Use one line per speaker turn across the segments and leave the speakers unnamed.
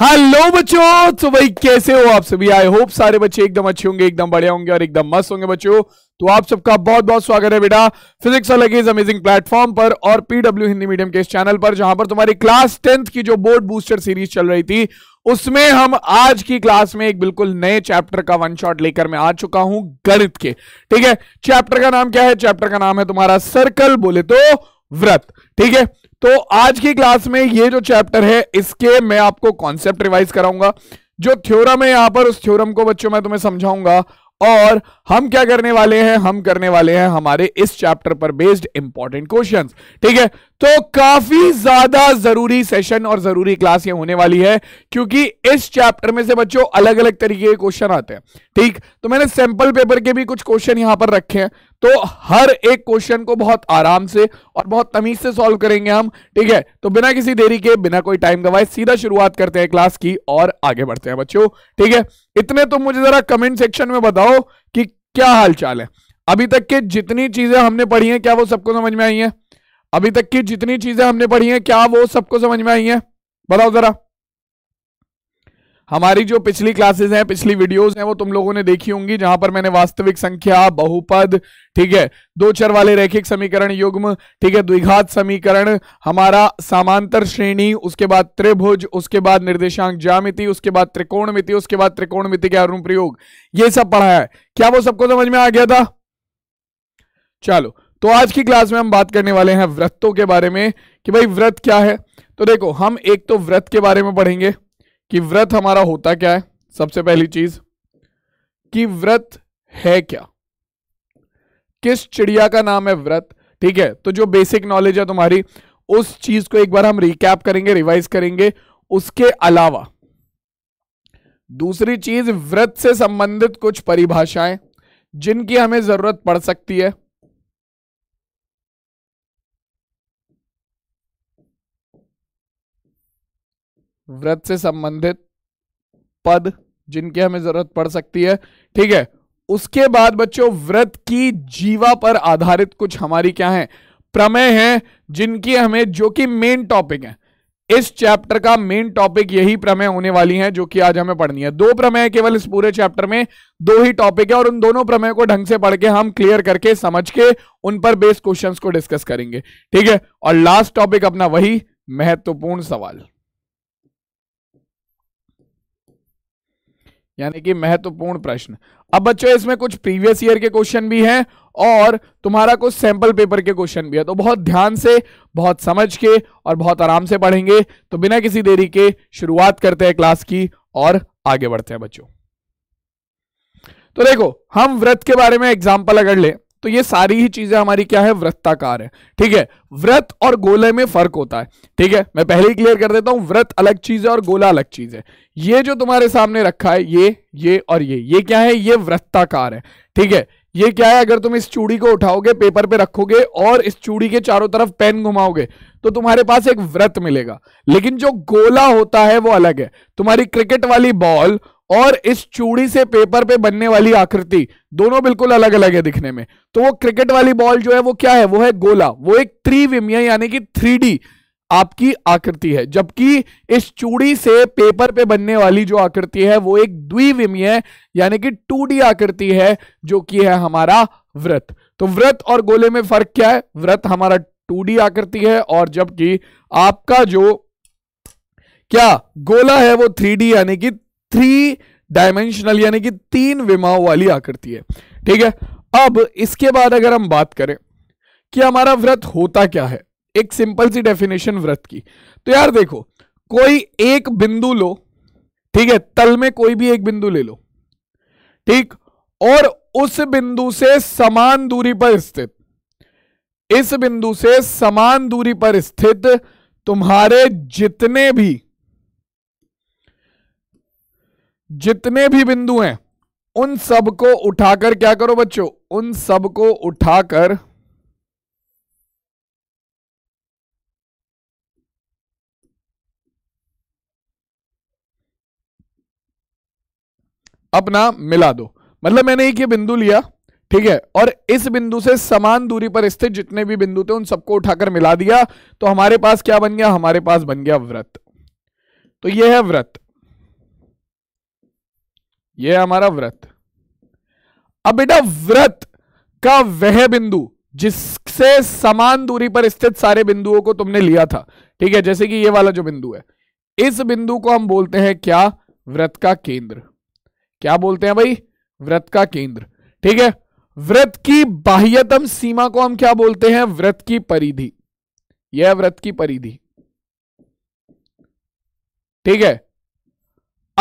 hello बच्चों तो भाई कैसे हो आप सभी आई होप सारे बच्चे एकदम अच्छे होंगे एकदम बढ़िया होंगे और एकदम मस्त होंगे बच्चों तो आप सबका बहुत बहुत स्वागत है बेटा फिजिक्स अलग इज अमेजिंग प्लेटफॉर्म पर और पीडब्ल्यू हिंदी मीडियम के इस चैनल पर जहां पर तुम्हारी क्लास टेंथ की जो बोर्ड बूस्टर सीरीज चल रही थी उसमें हम आज की क्लास में एक बिल्कुल नए चैप्टर का वन शॉट लेकर मैं आ चुका हूं गणित के ठीक है चैप्टर का नाम क्या है चैप्टर का नाम है तुम्हारा सर्कल बोले तो व्रत ठीक है तो आज की क्लास में ये जो चैप्टर है इसके मैं आपको कॉन्सेप्ट रिवाइज कराऊंगा जो थ्योरम है यहां पर उस थ्योरम को बच्चों मैं तुम्हें समझाऊंगा और हम क्या करने वाले हैं हम करने वाले हैं हमारे इस चैप्टर पर बेस्ड इंपॉर्टेंट क्वेश्चंस ठीक है तो काफी ज्यादा जरूरी सेशन और जरूरी क्लास ये होने वाली है क्योंकि इस चैप्टर में से बच्चों अलग अलग तरीके के क्वेश्चन आते हैं ठीक तो मैंने सैंपल पेपर के भी कुछ क्वेश्चन यहां पर रखे हैं तो हर एक क्वेश्चन को बहुत आराम से और बहुत तमीज से सॉल्व करेंगे हम ठीक है तो बिना किसी देरी के बिना कोई टाइम गवाए सीधा शुरुआत करते हैं क्लास की और आगे बढ़ते हैं बच्चों ठीक है इतने तो मुझे जरा कमेंट सेक्शन में बताओ कि क्या हाल चाल है अभी तक के जितनी चीजें हमने पढ़ी है क्या वो सबको समझ में आई है अभी तक की जितनी चीजें हमने पढ़ी हैं क्या वो सबको समझ में आई हैं बताओ जरा हमारी जो पिछली क्लासेस हैं पिछली वीडियोस हैं वो तुम लोगों ने देखी होंगी जहां पर मैंने वास्तविक संख्या बहुपद ठीक है दो चर वाले रैखिक समीकरण युग्म ठीक है द्विघात समीकरण हमारा समांतर श्रेणी उसके बाद त्रिभुज उसके बाद निर्देशांक ज्यामिति उसके बाद त्रिकोण उसके बाद त्रिकोण के अनुप्रयोग ये सब पढ़ा है क्या वो सबको समझ में आ गया था चलो तो आज की क्लास में हम बात करने वाले हैं व्रतों के बारे में कि भाई व्रत क्या है तो देखो हम एक तो व्रत के बारे में पढ़ेंगे कि व्रत हमारा होता क्या है सबसे पहली चीज कि व्रत है क्या किस चिड़िया का नाम है व्रत ठीक है तो जो बेसिक नॉलेज है तुम्हारी उस चीज को एक बार हम रिकैप करेंगे रिवाइज करेंगे उसके अलावा दूसरी चीज व्रत से संबंधित कुछ परिभाषाएं जिनकी हमें जरूरत पड़ सकती है व्रत से संबंधित पद जिनकी हमें जरूरत पड़ सकती है ठीक है उसके बाद बच्चों व्रत की जीवा पर आधारित कुछ हमारी क्या है प्रमेय है जिनकी हमें जो कि मेन टॉपिक है इस चैप्टर का मेन टॉपिक यही प्रमेय होने वाली है जो कि आज हमें पढ़नी है दो प्रमेय केवल इस पूरे चैप्टर में दो ही टॉपिक है और उन दोनों प्रमेय को ढंग से पढ़ के हम क्लियर करके समझ के उन पर बेस्ड क्वेश्चंस को डिस्कस करेंगे ठीक है और लास्ट टॉपिक अपना वही महत्वपूर्ण सवाल यानी कि महत्वपूर्ण प्रश्न अब बच्चों इसमें कुछ प्रीवियस ईयर के क्वेश्चन भी हैं और तुम्हारा कुछ सैंपल पेपर के क्वेश्चन भी है तो बहुत ध्यान से बहुत समझ के और बहुत आराम से पढ़ेंगे तो बिना किसी देरी के शुरुआत करते हैं क्लास की और आगे बढ़ते हैं बच्चों तो देखो हम व्रत के बारे में एग्जाम्पल अगर लें तो ये सारी ही चीजें हमारी क्या है वृत्ताकार है ठीक है व्रत और गोले में फर्क होता है ठीक है मैं पहले ही क्लियर कर देता हूं व्रत अलग चीज है और गोला अलग चीज है ये जो तुम्हारे सामने रखा है ये ये और ये ये क्या है ये वृत्ताकार है ठीक है ये क्या है अगर तुम इस चूड़ी को उठाओगे पेपर पे रखोगे और इस चूड़ी के चारों तरफ पेन घुमाओगे तो तुम्हारे पास एक व्रत मिलेगा लेकिन जो गोला होता है वो अलग है तुम्हारी क्रिकेट वाली बॉल और इस चूड़ी से पेपर पे बनने वाली आकृति दोनों बिल्कुल अलग अलग है दिखने में तो वो क्रिकेट वाली बॉल जो है वो क्या है वो है गोला वो एक त्रिविमीय यानी कि थ्री आपकी आकृति है जबकि इस चूड़ी से पेपर पे बनने वाली जो आकृति है वो एक द्विविमीय यानी कि टू आकृति है जो कि है हमारा व्रत तो व्रत और गोले में फर्क क्या है व्रत हमारा टू आकृति है और जबकि आपका जो क्या गोला है वो थ्री यानी कि थ्री डायमेंशनल यानी कि तीन विमाओं वाली आकृति है ठीक है अब इसके बाद अगर हम बात करें कि हमारा व्रत होता क्या है एक सिंपल सी डेफिनेशन व्रत की तो यार देखो कोई एक बिंदु लो ठीक है तल में कोई भी एक बिंदु ले लो ठीक और उस बिंदु से समान दूरी पर स्थित इस बिंदु से समान दूरी पर स्थित तुम्हारे जितने भी जितने भी बिंदु हैं उन सबको उठाकर क्या करो बच्चों उन सबको उठाकर अपना मिला दो मतलब मैंने एक ये बिंदु लिया ठीक है और इस बिंदु से समान दूरी पर स्थित जितने भी बिंदु थे उन सबको उठाकर मिला दिया तो हमारे पास क्या बन गया हमारे पास बन गया व्रत तो ये है व्रत ये हमारा व्रत अब बेटा व्रत का वह बिंदु जिससे समान दूरी पर स्थित सारे बिंदुओं को तुमने लिया था ठीक है जैसे कि ये वाला जो बिंदु है इस बिंदु को हम बोलते हैं क्या व्रत का केंद्र क्या बोलते हैं भाई व्रत का केंद्र ठीक है व्रत की बाह्यतम सीमा को हम क्या बोलते हैं व्रत की परिधि यह व्रत की परिधि ठीक है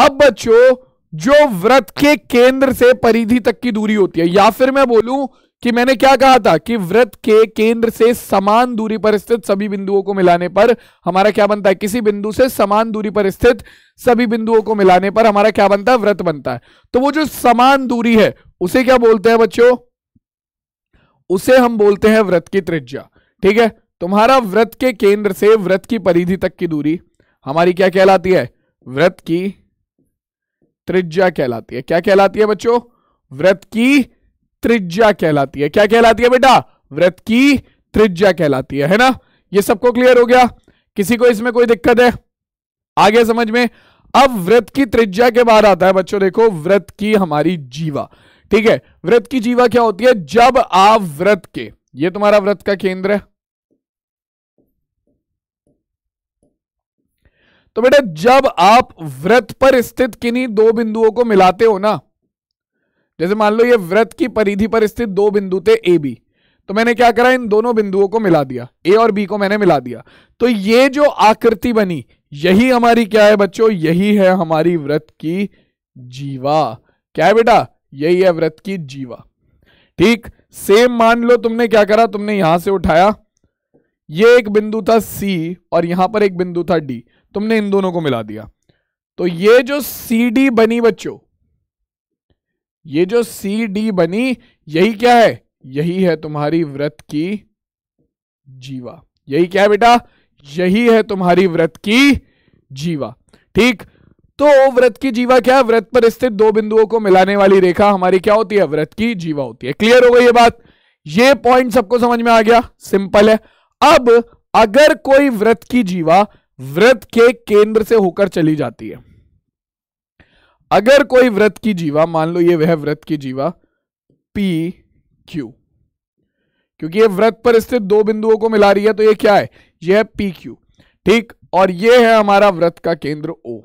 अब बच्चों जो व्रत के केंद्र से परिधि तक की दूरी होती है या फिर मैं बोलूं कि मैंने क्या कहा था कि व्रत के केंद्र से समान दूरी पर स्थित सभी बिंदुओं को मिलाने पर हमारा क्या बनता है किसी बिंदु से समान दूरी पर स्थित सभी बिंदुओं को मिलाने पर हमारा क्या बनता है व्रत बनता है तो वो जो समान दूरी है उसे क्या बोलते हैं बच्चों उसे हम बोलते हैं व्रत की त्रिज्या ठीक है तुम्हारा व्रत के केंद्र से व्रत की परिधि तक की दूरी हमारी क्या कहलाती है व्रत की त्रिज्या कहलाती है क्या कहलाती है बच्चों व्रत की त्रिज्या कहलाती है क्या कहलाती है बेटा व्रत की त्रिज्या कहलाती है है ना ये सबको क्लियर हो गया किसी को इसमें कोई दिक्कत है आगे समझ में अब व्रत की त्रिज्या के बाहर आता है बच्चों देखो व्रत की हमारी जीवा ठीक है व्रत की जीवा क्या होती है जब आप व्रत के ये तुम्हारा व्रत का केंद्र है तो बेटा जब आप व्रत पर स्थित किन्हीं दो बिंदुओं को मिलाते हो ना जैसे मान लो ये व्रत की परिधि पर स्थित दो बिंदु थे ए बी तो मैंने क्या करा इन दोनों बिंदुओं को मिला दिया ए और बी को मैंने मिला दिया तो ये जो आकृति बनी यही हमारी क्या है बच्चों यही है हमारी व्रत की जीवा क्या है बेटा यही है व्रत की जीवा ठीक सेम मान लो तुमने क्या करा तुमने यहां से उठाया ये एक बिंदु था सी और यहां पर एक बिंदु था डी तुमने इन दोनों को मिला दिया तो ये जो सी डी बनी बच्चों ये जो सी डी बनी यही क्या है यही है तुम्हारी व्रत की जीवा यही क्या है बेटा यही है तुम्हारी व्रत की जीवा ठीक तो व्रत की जीवा क्या है व्रत पर स्थित दो बिंदुओं को मिलाने वाली रेखा हमारी क्या होती है व्रत की जीवा होती है क्लियर हो गई ये बात ये पॉइंट सबको समझ में आ गया सिंपल है अब अगर कोई व्रत की जीवा व्रत के केंद्र से होकर चली जाती है अगर कोई व्रत की जीवा मान लो ये वह व्रत की जीवा पी क्यू क्योंकि ये व्रत पर स्थित दो बिंदुओं को मिला रही है तो ये क्या है ये है पी क्यू ठीक और ये है हमारा व्रत का केंद्र ओ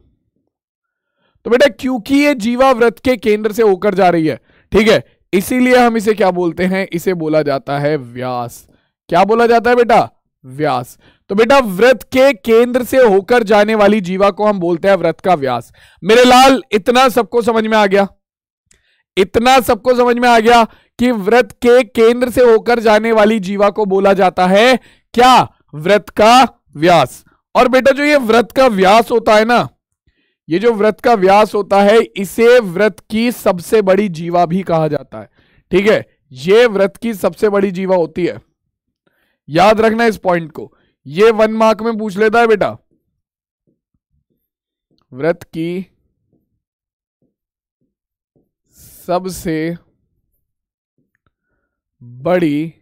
तो बेटा क्योंकि ये जीवा व्रत के केंद्र से होकर जा रही है ठीक है इसीलिए हम इसे क्या बोलते हैं इसे बोला जाता है व्यास क्या बोला जाता है बेटा व्यास तो बेटा व्रत के केंद्र से होकर जाने वाली जीवा को हम बोलते हैं व्रत का व्यास मेरे लाल इतना सबको समझ में आ गया इतना सबको समझ में आ गया कि व्रत के केंद्र से होकर जाने वाली जीवा को बोला जाता है क्या व्रत का व्यास और बेटा जो ये व्रत का व्यास होता है ना ये जो व्रत का व्यास होता है इसे व्रत की सबसे बड़ी जीवा भी कहा जाता है ठीक है ये व्रत की सबसे बड़ी जीवा होती है याद रखना इस पॉइंट को ये वन मार्क में पूछ लेता है बेटा व्रत की सबसे बड़ी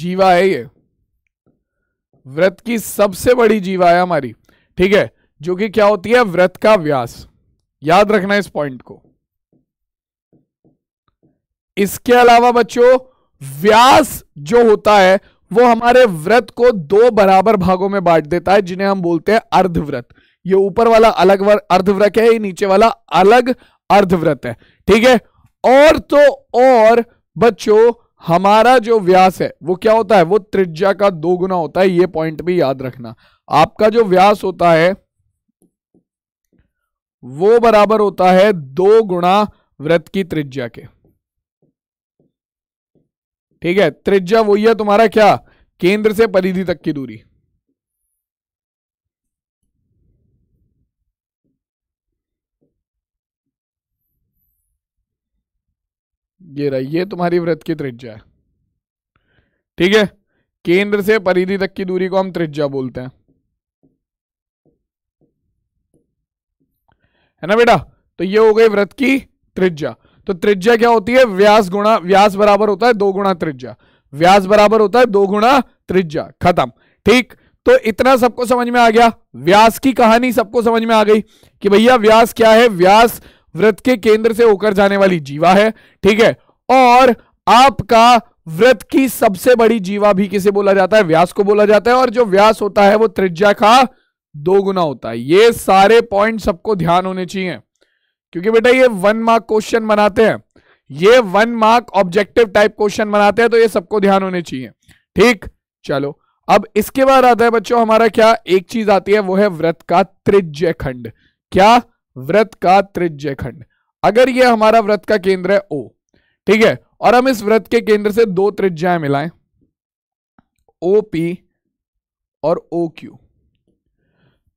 जीवा है ये व्रत की सबसे बड़ी जीवा है हमारी ठीक है जो कि क्या होती है व्रत का व्यास याद रखना इस पॉइंट को इसके अलावा बच्चों व्यास जो होता है वो हमारे व्रत को दो बराबर भागों में बांट देता है जिन्हें हम बोलते हैं अर्धव्रत ये ऊपर वाला अलग अर्धव्रत है ये नीचे वाला अलग अर्धव्रत है ठीक है और तो और बच्चों हमारा जो व्यास है वो क्या होता है वो त्रिज्या का दो गुना होता है ये पॉइंट भी याद रखना आपका जो व्यास होता है वो बराबर होता है दो गुणा व्रत की त्रिज्या के ठीक है त्रिज्या वही है तुम्हारा क्या केंद्र से परिधि तक की दूरी ये रही ये तुम्हारी व्रत की त्रिज्या है ठीक है केंद्र से परिधि तक की दूरी को हम त्रिज्या बोलते हैं है ना बेटा तो ये हो गई व्रत की त्रिज्या तो त्रिज्या क्या होती है व्यास गुणा व्यास बराबर होता है दो गुणा त्रिज्या व्यास बराबर होता है दो गुणा त्रिज्या खत्म ठीक तो इतना सबको समझ में आ गया व्यास की कहानी सबको समझ में आ गई कि भैया व्यास क्या है व्यास व्रत के केंद्र से होकर जाने वाली जीवा है ठीक है और आपका व्रत की सबसे बड़ी जीवा भी किसे बोला जाता है व्यास को बोला जाता है और जो व्यास होता है वो त्रिज्या का दो गुना होता है ये सारे पॉइंट सबको ध्यान होने चाहिए क्योंकि बेटा ये वन मार्क क्वेश्चन बनाते हैं ये one mark objective type question बनाते हैं तो ये सबको ध्यान होने चाहिए ठीक चलो अब इसके बाद आता है बच्चों हमारा क्या एक चीज आती है वो है व्रत का त्रिज्य खंड क्या व्रत का त्रिज्य खंड अगर ये हमारा व्रत का केंद्र है ओ ठीक है और हम इस व्रत के केंद्र से दो त्रिज्याएं मिलाएं ओ पी और ओ क्यू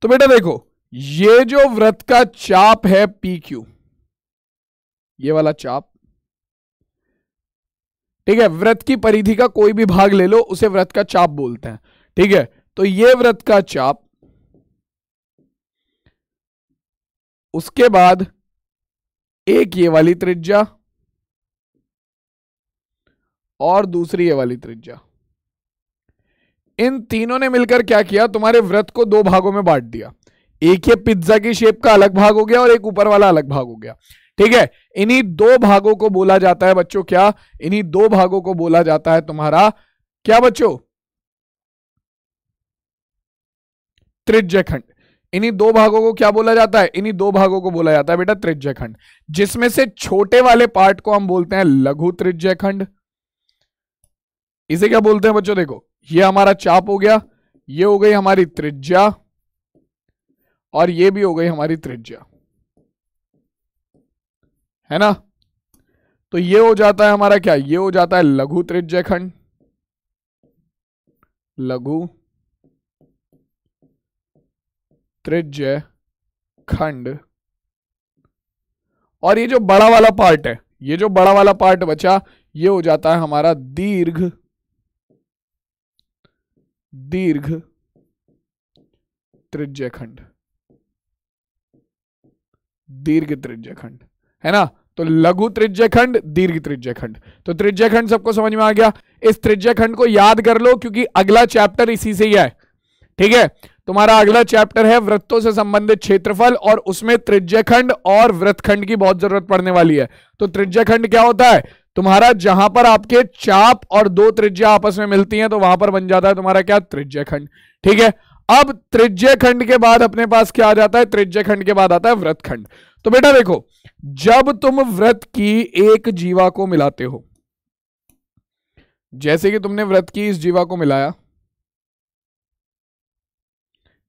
तो बेटा देखो ये जो व्रत का चाप है पी क्यू ये वाला चाप ठीक है व्रत की परिधि का कोई भी भाग ले लो उसे व्रत का चाप बोलते हैं ठीक है तो ये व्रत का चाप उसके बाद एक ये वाली त्रिज्या और दूसरी ये वाली त्रिज्या इन तीनों ने मिलकर क्या किया तुम्हारे व्रत को दो भागों में बांट दिया एक ये पिज्जा की शेप का अलग भाग हो गया और एक ऊपर वाला अलग भाग हो गया ठीक है इन्हीं दो भागों को बोला जाता है बच्चों क्या इन्हीं दो भागों को बोला जाता है तुम्हारा क्या बच्चों त्रिज्य खंड इन्हीं दो भागों को क्या बोला जाता है इन्हीं दो भागों को बोला जाता है बेटा त्रिज्य खंड जिसमें से छोटे वाले पार्ट को हम बोलते हैं लघु त्रिज्य खंड इसे क्या बोलते हैं बच्चों देखो ये हमारा चाप हो गया ये हो गई हमारी त्रिज्या और ये भी हो गई हमारी त्रिज्या है ना तो ये हो जाता है हमारा क्या ये हो जाता है लघु त्रिज्य खंड लघु त्रिज्य खंड और ये जो बड़ा वाला पार्ट है ये जो बड़ा वाला पार्ट बचा ये हो जाता है हमारा दीर्घ दीर्घ त्रिज्य खंड दीर्घ त्रिज्य खंड है ना तो लघु त्रिज्य खंड दीर्घ त्रिज्य खंड तो त्रिज्य खंड सबको समझ में आ गया इस त्रिज्य खंड को याद कर लो क्योंकि अगला चैप्टर इसी से ही है ठीक है तुम्हारा अगला चैप्टर है वृत्तों से संबंधित क्षेत्रफल और उसमें त्रिज्य खंड और वृत्त खंड की बहुत जरूरत पड़ने वाली है तो त्रिज्य खंड क्या होता है तुम्हारा जहां पर आपके चाप और दो त्रिज्या आपस में मिलती हैं तो वहां पर बन जाता है तुम्हारा क्या त्रिज्य खंड ठीक है अब त्रिज्य खंड के बाद अपने पास क्या आ जाता है त्रिज्य खंड के बाद आता है व्रत खंड तो बेटा देखो जब तुम व्रत की एक जीवा को मिलाते हो जैसे कि तुमने व्रत की इस जीवा को मिलाया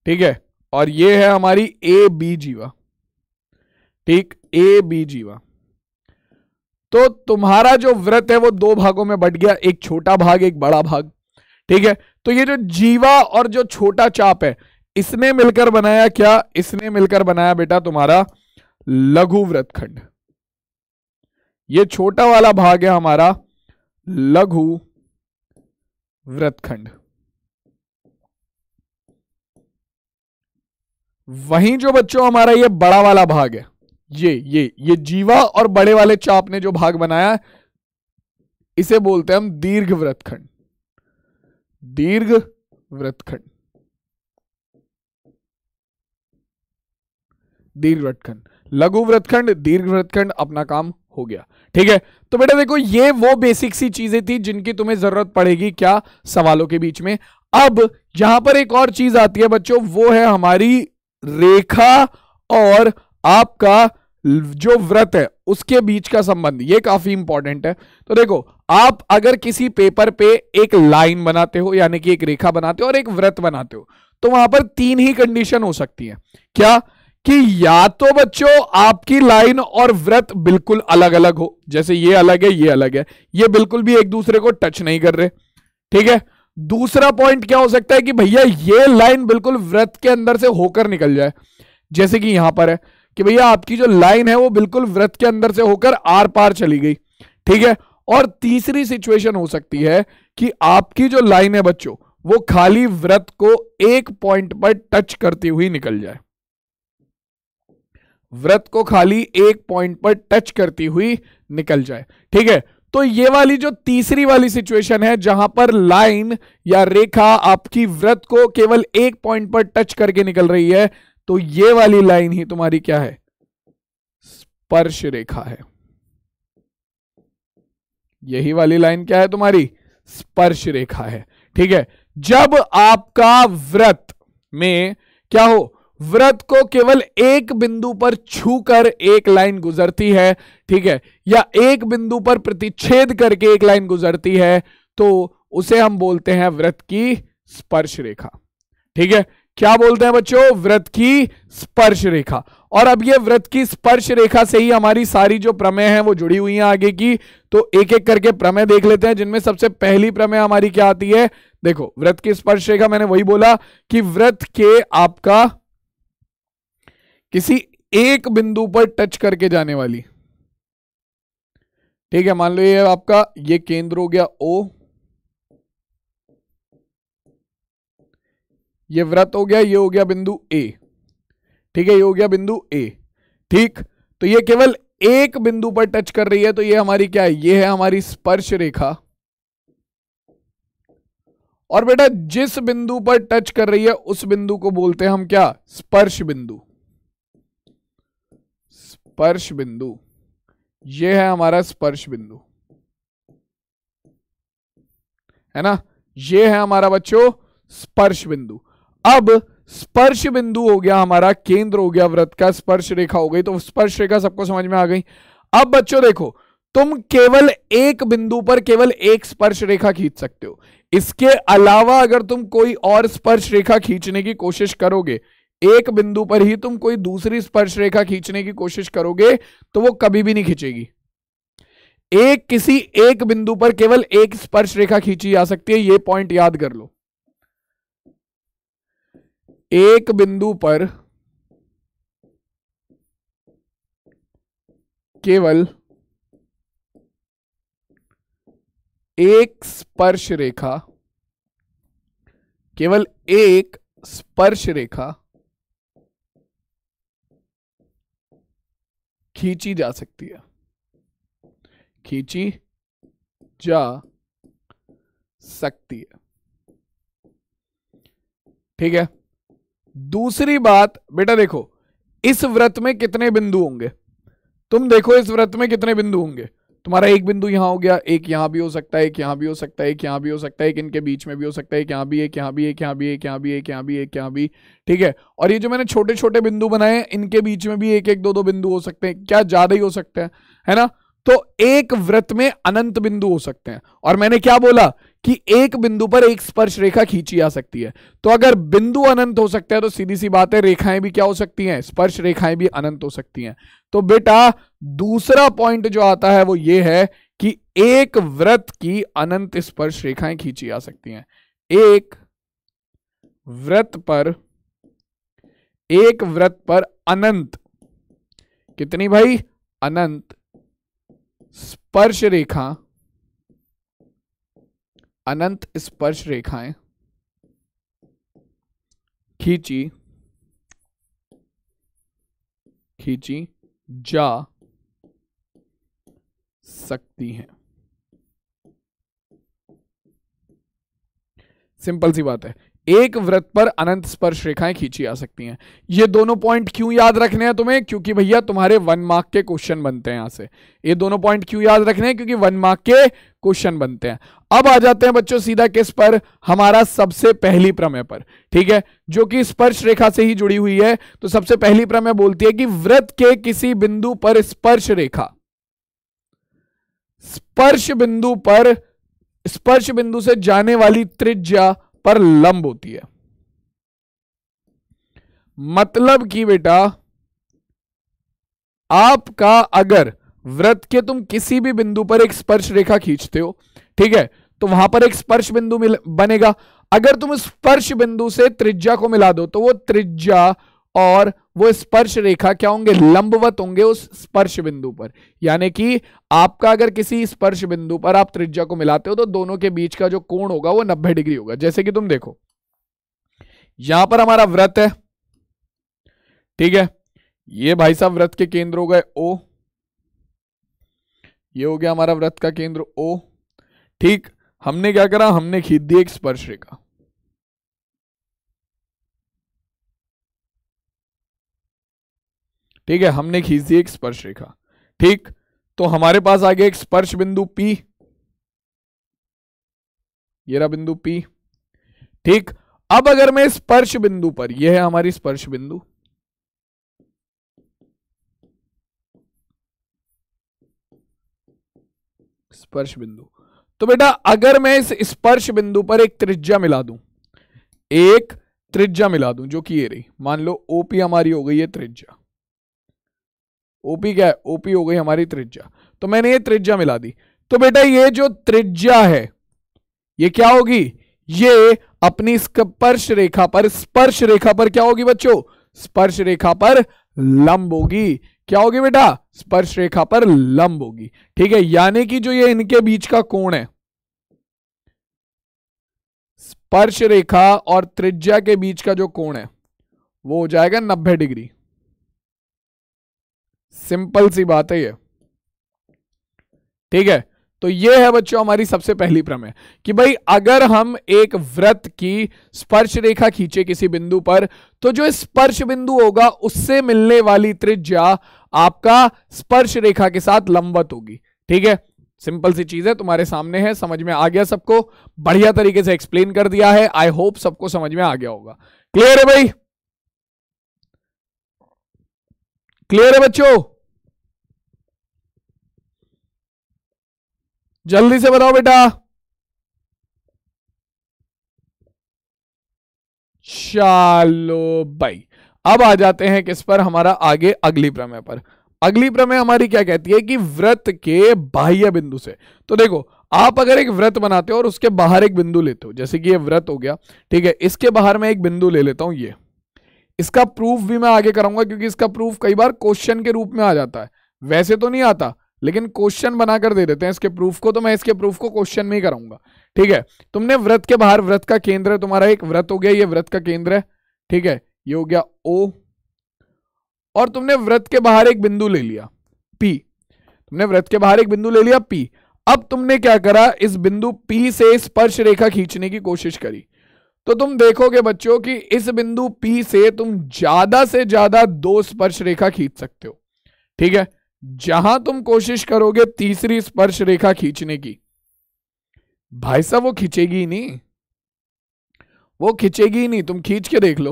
ठीक है और ये है हमारी ए बी जीवा ठीक ए बी जीवा तो तुम्हारा जो व्रत है वो दो भागों में बट गया एक छोटा भाग एक बड़ा भाग ठीक है तो ये जो जीवा और जो छोटा चाप है इसने मिलकर बनाया क्या इसने मिलकर बनाया बेटा तुम्हारा लघु व्रत खंड ये छोटा वाला भाग है हमारा लघु व्रतखंड वहीं जो बच्चों हमारा ये बड़ा वाला भाग है ये ये ये जीवा और बड़े वाले चाप ने जो भाग बनाया इसे बोलते हैं हम दीर्घ व्रतखंड दीर्घ व्रतखंड दीर्घ व्रतखंड लघु व्रतखंड दीर्घ व्रतखंड अपना काम हो गया ठीक है तो बेटा देखो ये वो बेसिक सी चीजें थी जिनकी तुम्हें जरूरत पड़ेगी क्या सवालों के बीच में अब यहां पर एक और चीज आती है बच्चों वो है हमारी रेखा और आपका जो व्रत है उसके बीच का संबंध ये काफी इंपॉर्टेंट है तो देखो आप अगर किसी पेपर पे एक लाइन बनाते हो यानी कि एक रेखा बनाते हो और एक व्रत बनाते हो तो वहां पर तीन ही कंडीशन हो सकती है क्या कि या तो बच्चों आपकी लाइन और व्रत बिल्कुल अलग अलग हो जैसे ये अलग है ये अलग है ये बिल्कुल भी एक दूसरे को टच नहीं कर रहे ठीक है दूसरा पॉइंट क्या हो सकता है कि भैया ये लाइन बिल्कुल व्रत के अंदर से होकर निकल जाए जैसे कि यहां पर है कि भैया आपकी जो लाइन है वो बिल्कुल व्रत के अंदर से होकर आर पार चली गई ठीक है और तीसरी सिचुएशन हो सकती है कि आपकी जो लाइन है बच्चों वो खाली व्रत को एक पॉइंट पर टच करती हुई निकल जाए व्रत को खाली एक पॉइंट पर टच करती हुई निकल जाए ठीक है तो ये वाली जो तीसरी वाली सिचुएशन है जहां पर लाइन या रेखा आपकी व्रत को केवल एक पॉइंट पर टच करके निकल रही है तो ये वाली लाइन ही तुम्हारी क्या है स्पर्श रेखा है यही वाली लाइन क्या है तुम्हारी स्पर्श रेखा है ठीक है जब आपका व्रत में क्या हो व्रत को केवल एक बिंदु पर छूकर एक लाइन गुजरती है ठीक है या एक बिंदु पर प्रतिच्छेद करके एक लाइन गुजरती है तो उसे हम बोलते हैं व्रत की स्पर्श रेखा ठीक है क्या बोलते हैं बच्चों व्रत की स्पर्श रेखा और अब ये व्रत की स्पर्श रेखा से ही हमारी सारी जो प्रमेय है वो जुड़ी हुई है आगे की तो एक एक करके प्रमेय देख लेते हैं जिनमें सबसे पहली प्रमेय हमारी क्या आती है देखो व्रत की स्पर्श रेखा मैंने वही बोला कि व्रत के आपका किसी एक बिंदु पर टच करके जाने वाली ठीक है मान लो ये आपका ये केंद्र हो गया ओ ये व्रत हो गया ये हो गया बिंदु ए ठीक है ये हो गया बिंदु ए ठीक तो ये केवल एक बिंदु पर टच कर रही है तो ये हमारी क्या है ये है हमारी स्पर्श रेखा और बेटा जिस बिंदु पर टच कर रही है उस बिंदु को बोलते हैं हम क्या स्पर्श बिंदु स्पर्श बिंदु ये है हमारा स्पर्श बिंदु है ना ये है हमारा बच्चों स्पर्श बिंदु अब स्पर्श बिंदु हो गया हमारा केंद्र हो गया व्रत का स्पर्श रेखा हो गई तो स्पर्श रेखा सबको समझ में आ गई अब बच्चों देखो तुम केवल एक बिंदु पर केवल एक स्पर्श रेखा खींच सकते हो इसके अलावा अगर तुम कोई और स्पर्श रेखा खींचने की कोशिश करोगे एक बिंदु पर ही तुम कोई दूसरी स्पर्श रेखा खींचने की कोशिश करोगे तो वो कभी भी नहीं खींचेगी एक किसी एक बिंदु पर केवल एक स्पर्श रेखा खींची जा सकती है ये पॉइंट याद कर लो एक बिंदु पर केवल एक स्पर्श रेखा केवल एक स्पर्श रेखा खींची जा सकती है खींची जा सकती है ठीक है दूसरी बात बेटा देखो इस व्रत में कितने बिंदु होंगे तुम देखो इस व्रत में कितने बिंदु होंगे तुम्हारा एक बिंदु यहां हो गया एक यहां भी हो सकता है एक यहां भी हो सकता है एक यहां भी हो सकता है एक इनके बीच में भी हो सकता है एक यहाँ भी एक यहां भी एक यहां भी एक यहां भी एक यहां भी एक यहां भी ठीक है और ये जो मैंने छोटे छोटे बिंदु बनाए इनके बीच में भी एक एक दो दो बिंदु हो सकते हैं क्या ज्यादा ही हो सकते हैं है ना तो एक व्रत में अनंत बिंदु हो सकते हैं और मैंने क्या बोला कि एक बिंदु पर एक स्पर्श रेखा खींची जा सकती है तो अगर बिंदु अनंत हो सकता है तो सीधी सी बात है रेखाएं भी क्या हो सकती हैं स्पर्श रेखाएं भी अनंत हो सकती हैं तो बेटा दूसरा पॉइंट जो आता है वो ये है कि एक व्रत की अनंत स्पर्श रेखाएं खींची जा सकती हैं एक व्रत पर एक व्रत पर अनंत कितनी भाई अनंत स्पर्श रेखा अनंत स्पर्श रेखाएं खींची खींची जा सकती हैं सिंपल सी बात है एक व्रत पर अनंत स्पर्श रेखाएं खींची जा सकती हैं ये दोनों पॉइंट क्यों याद रखने हैं तुम्हें क्योंकि भैया तुम्हारे वन मार्क के क्वेश्चन बनते हैं यहां से ये दोनों पॉइंट क्यों याद रखने हैं क्योंकि वन मार्क के क्वेश्चन बनते हैं अब आ जाते हैं बच्चों सीधा किस पर हमारा सबसे पहली प्रमेय पर ठीक है जो कि स्पर्श रेखा से ही जुड़ी हुई है तो सबसे पहली प्रमेय बोलती है कि व्रत के किसी बिंदु पर स्पर्श रेखा स्पर्श बिंदु पर स्पर्श बिंदु से जाने वाली त्रिज्या पर लंब होती है मतलब कि बेटा आपका अगर व्रत के तुम किसी भी बिंदु पर एक स्पर्श रेखा खींचते हो ठीक है तो वहां पर एक स्पर्श बिंदु बनेगा अगर तुम स्पर्श बिंदु से त्रिज्या को मिला दो तो वो त्रिज्या और वो स्पर्श रेखा क्या होंगे लंबवत होंगे उस स्पर्श बिंदु पर यानी कि आपका अगर किसी स्पर्श बिंदु पर आप त्रिज्या को मिलाते हो तो दोनों के बीच का जो कोण होगा वो नब्बे डिग्री होगा जैसे कि तुम देखो यहां पर हमारा व्रत है ठीक है ये भाई साहब व्रत के केंद्र हो गए ओ ये हो गया हमारा व्रत का केंद्र ओ ठीक हमने क्या करा हमने खींच दी एक स्पर्श रेखा ठीक है हमने खींच दी एक स्पर्श रेखा ठीक तो हमारे पास आ गया एक स्पर्श बिंदु पी ये रहा बिंदु पी ठीक अब अगर मैं स्पर्श बिंदु पर यह है हमारी स्पर्श बिंदु स्पर्श बिंदु तो बेटा अगर मैं इस स्पर्श बिंदु पर एक त्रिज्या मिला दूं एक त्रिज्या मिला दूं जो कि ये रही मान लो ओपी हमारी हो गई है त्रिज्या ओपी क्या है ओपी हो गई हमारी त्रिज्या तो मैंने ये त्रिज्या मिला दी तो बेटा ये जो त्रिज्या है ये क्या होगी ये अपनी स्पर्श रेखा पर स्पर्श रेखा पर क्या होगी बच्चों स्पर्श रेखा पर लंब होगी क्या होगी बेटा स्पर्श रेखा पर लंब होगी ठीक है यानी कि जो ये इनके बीच का कोण है स्पर्श रेखा और त्रिज्या के बीच का जो कोण है वो हो जाएगा नब्बे डिग्री सिंपल सी बात है ये ठीक है तो ये है बच्चों हमारी सबसे पहली प्रमेय कि भाई अगर हम एक व्रत की स्पर्श रेखा खींचे किसी बिंदु पर तो जो स्पर्श बिंदु होगा उससे मिलने वाली त्रिज्या आपका स्पर्श रेखा के साथ लंबत होगी ठीक है सिंपल सी चीज है तुम्हारे सामने है समझ में आ गया सबको बढ़िया तरीके से एक्सप्लेन कर दिया है आई होप सबको समझ में आ गया होगा क्लियर है भाई क्लियर है बच्चों
जल्दी से बताओ बेटा
चलो भाई अब आ जाते हैं किस पर हमारा आगे अगली प्रमेय पर अगली प्रमेय हमारी क्या कहती है कि व्रत के बाह्य बिंदु से तो देखो आप अगर एक व्रत बनाते हो और उसके बाहर एक बिंदु लेते हो जैसे कि ये व्रत हो गया ठीक है इसके बाहर मैं एक बिंदु ले लेता हूं ये इसका प्रूफ भी मैं आगे कराऊंगा क्योंकि इसका प्रूफ कई बार क्वेश्चन के रूप में आ जाता है वैसे तो नहीं आता लेकिन क्वेश्चन बनाकर दे देते हैं इसके प्रूफ को तो मैं इसके प्रूफ को क्वेश्चन में ही कराऊंगा ठीक है तुमने व्रत के बाहर व्रत का केंद्र है तुम्हारा एक व्रत हो गया ये व्रत का केंद्र है ठीक है ये हो गया ओ और तुमने व्रत के बाहर एक बिंदु ले लिया पी तुमने व्रत के बाहर एक बिंदु ले लिया पी अब तुमने क्या करा इस बिंदु पी से स्पर्श रेखा खींचने की कोशिश करी तो तुम देखोगे बच्चों कि इस बिंदु P से तुम ज्यादा से ज्यादा दो स्पर्श रेखा खींच सकते हो ठीक है जहां तुम कोशिश करोगे तीसरी स्पर्श रेखा खींचने की भाई साहब वो खींचेगी नहीं वो खींचेगी नहीं तुम खींच के देख लो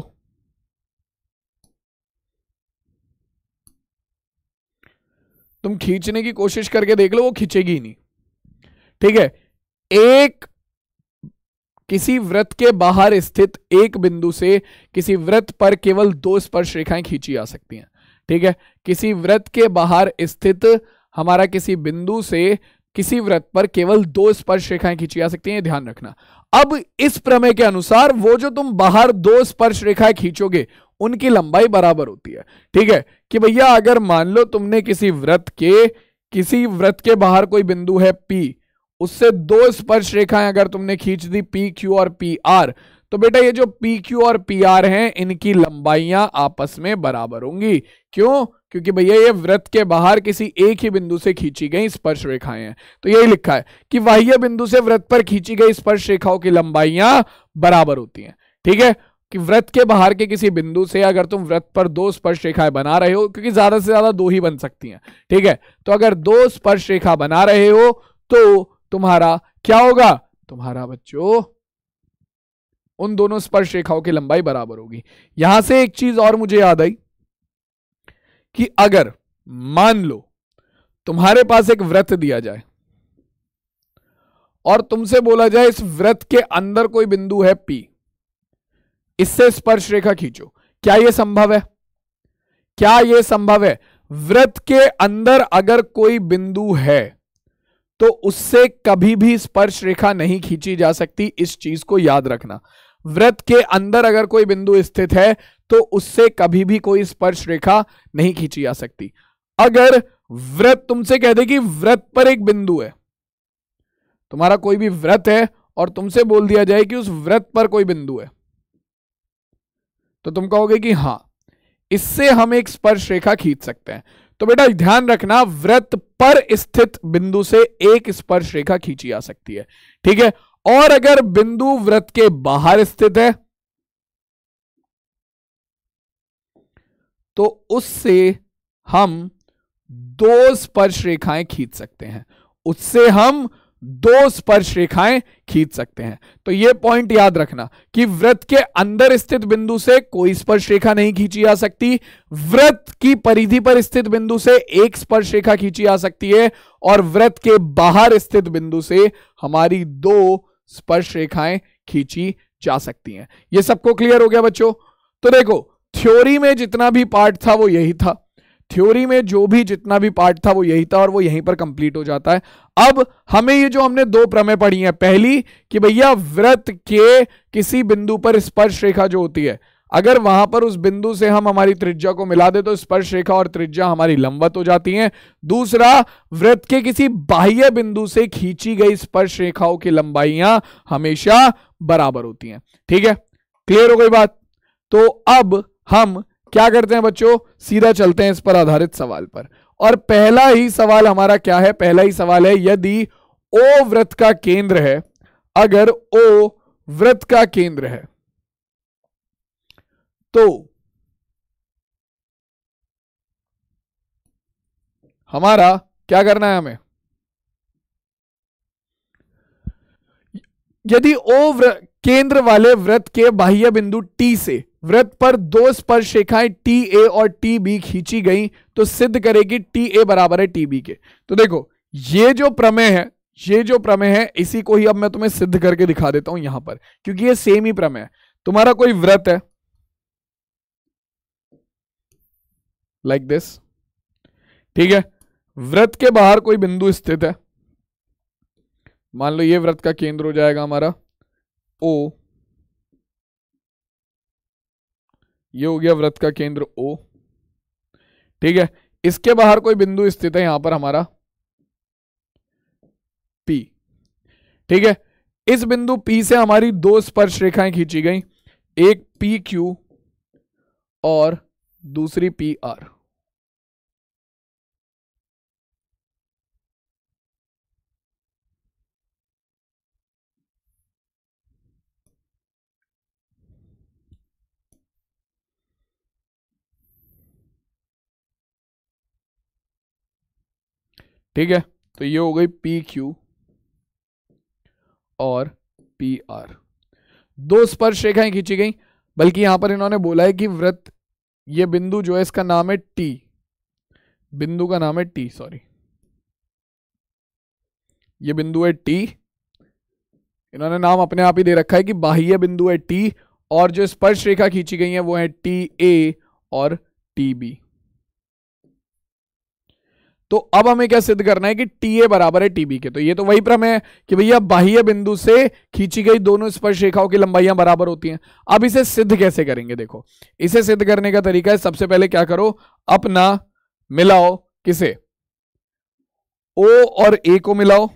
तुम खींचने की कोशिश करके देख लो वो खींचेगी नहीं ठीक है एक किसी व्रत के बाहर स्थित एक बिंदु से किसी व्रत पर केवल दो स्पर्श रेखाएं खींची जा सकती हैं ठीक है किसी व्रत के बाहर स्थित हमारा किसी बिंदु से किसी व्रत पर केवल दो स्पर्श रेखाएं खींची जा सकती हैं ध्यान रखना अब इस प्रमेय के अनुसार वो जो तुम बाहर दो स्पर्श रेखाएं खींचोगे उनकी लंबाई बराबर होती है ठीक है कि भैया अगर मान लो तुमने किसी व्रत के किसी व्रत के बाहर कोई बिंदु है पी उससे दो स्पर्श रेखाएं अगर तुमने खींच दी पी क्यू और पी आर तो बेटा ये जो पी क्यू और पी आर है इनकी लंबाइयां आपस में बराबर होंगी क्यों क्योंकि भैया ये व्रत के बाहर किसी एक ही बिंदु से खींची गई स्पर्श रेखाएं हैं तो यही लिखा है कि बाह्य बिंदु से व्रत पर खींची गई स्पर्श रेखाओं की लंबाइयां बराबर होती हैं ठीक है कि व्रत के बाहर के किसी बिंदु से अगर तुम व्रत पर दो स्पर्श रेखाएं बना रहे हो क्योंकि ज्यादा से ज्यादा दो ही बन सकती हैं ठीक है तो अगर दो स्पर्श रेखा बना रहे हो तो तुम्हारा क्या होगा तुम्हारा बच्चों उन दोनों स्पर्श रेखाओं की लंबाई बराबर होगी यहां से एक चीज और मुझे याद आई कि अगर मान लो तुम्हारे पास एक व्रत दिया जाए और तुमसे बोला जाए इस व्रत के अंदर कोई बिंदु है पी इससे स्पर्श रेखा खींचो क्या यह संभव है क्या यह संभव है व्रत के अंदर अगर कोई बिंदु है तो उससे कभी भी स्पर्श रेखा नहीं खींची जा सकती इस चीज को याद रखना व्रत के अंदर अगर कोई बिंदु स्थित है तो उससे कभी भी कोई स्पर्श रेखा नहीं खींची जा सकती अगर व्रत तुमसे कह दे कि व्रत पर एक बिंदु है तुम्हारा कोई भी व्रत है और तुमसे बोल दिया जाए कि उस व्रत पर कोई बिंदु है तो तुम कहोगे कि हां इससे हम एक स्पर्श रेखा खींच सकते हैं तो बेटा ध्यान रखना व्रत पर स्थित बिंदु से एक स्पर्श रेखा खींची जा सकती है ठीक है और अगर बिंदु व्रत के बाहर स्थित है तो उससे हम दो स्पर्श रेखाएं खींच सकते हैं उससे हम दो स्पर्श रेखाएं खींच सकते हैं तो यह पॉइंट याद रखना कि व्रत के अंदर स्थित बिंदु से कोई स्पर्श रेखा नहीं खींची जा सकती व्रत की परिधि पर स्थित बिंदु से एक स्पर्श रेखा खींची जा सकती है और व्रत के बाहर स्थित बिंदु से हमारी दो स्पर्श रेखाएं खींची जा सकती हैं यह सबको क्लियर हो गया बच्चों तो देखो थ्योरी में जितना भी पार्ट था वो यही था थ्योरी में जो भी जितना भी पार्ट था वो यही था और वो यहीं पर कंप्लीट हो जाता है अब हमें ये जो हमने दो प्रमेय पढ़ी हैं पहली कि भैया व्रत के किसी बिंदु पर स्पर्श रेखा जो होती है अगर वहां पर उस बिंदु से हम हमारी त्रिज्या को मिला दे तो स्पर्श रेखा और त्रिज्या हमारी लंबत हो जाती हैं दूसरा व्रत के किसी बाह्य बिंदु से खींची गई स्पर्श रेखाओं की लंबाइयां हमेशा बराबर होती हैं ठीक है क्लियर हो गई बात तो अब हम क्या करते हैं बच्चों सीधा चलते हैं इस पर आधारित सवाल पर और पहला ही सवाल हमारा क्या है पहला ही सवाल है यदि ओ व्रत का केंद्र है अगर ओ व्रत का केंद्र है तो हमारा क्या करना है हमें यदि ओ केंद्र वाले व्रत के बाह्य बिंदु टी से व्रत पर दो स्पर्श रेखाएं टी ए और टी बी खींची गई तो सिद्ध करेगी टी ए बराबर है टी बी के तो देखो ये जो प्रमेय है ये जो प्रमेय है इसी को ही अब मैं तुम्हें सिद्ध करके दिखा देता हूं यहां पर क्योंकि ये सेम ही प्रमेय है तुम्हारा कोई व्रत है लाइक like दिस ठीक है व्रत के बाहर कोई बिंदु स्थित है मान लो ये व्रत का केंद्र हो जाएगा हमारा ओ ये हो गया व्रत का केंद्र ओ ठीक है इसके बाहर कोई बिंदु स्थित है यहां पर हमारा पी ठीक है इस बिंदु पी से हमारी दो स्पर्श रेखाएं खींची गई एक पी क्यू और दूसरी पी आर ठीक है तो ये हो गई पी क्यू और पी आर दो स्पर्श रेखाएं खींची गई बल्कि यहां पर इन्होंने बोला है कि व्रत ये बिंदु जो है इसका नाम है टी बिंदु का नाम है टी सॉरी ये बिंदु है टी इन्होंने नाम अपने आप ही दे रखा है कि बाह्य बिंदु है टी और जो स्पर्श रेखा खींची गई है वो है टी ए और टी बी तो अब हमें क्या सिद्ध करना है कि टी ए बराबर है टीबी के तो ये तो वही प्रमे है कि भैया बाह्य बिंदु से खींची गई दोनों स्पर्श रेखाओं की लंबाइयां बराबर होती हैं अब इसे सिद्ध कैसे करेंगे देखो इसे सिद्ध करने का तरीका है सबसे पहले क्या करो अपना मिलाओ किसे ओ और ए को मिलाओ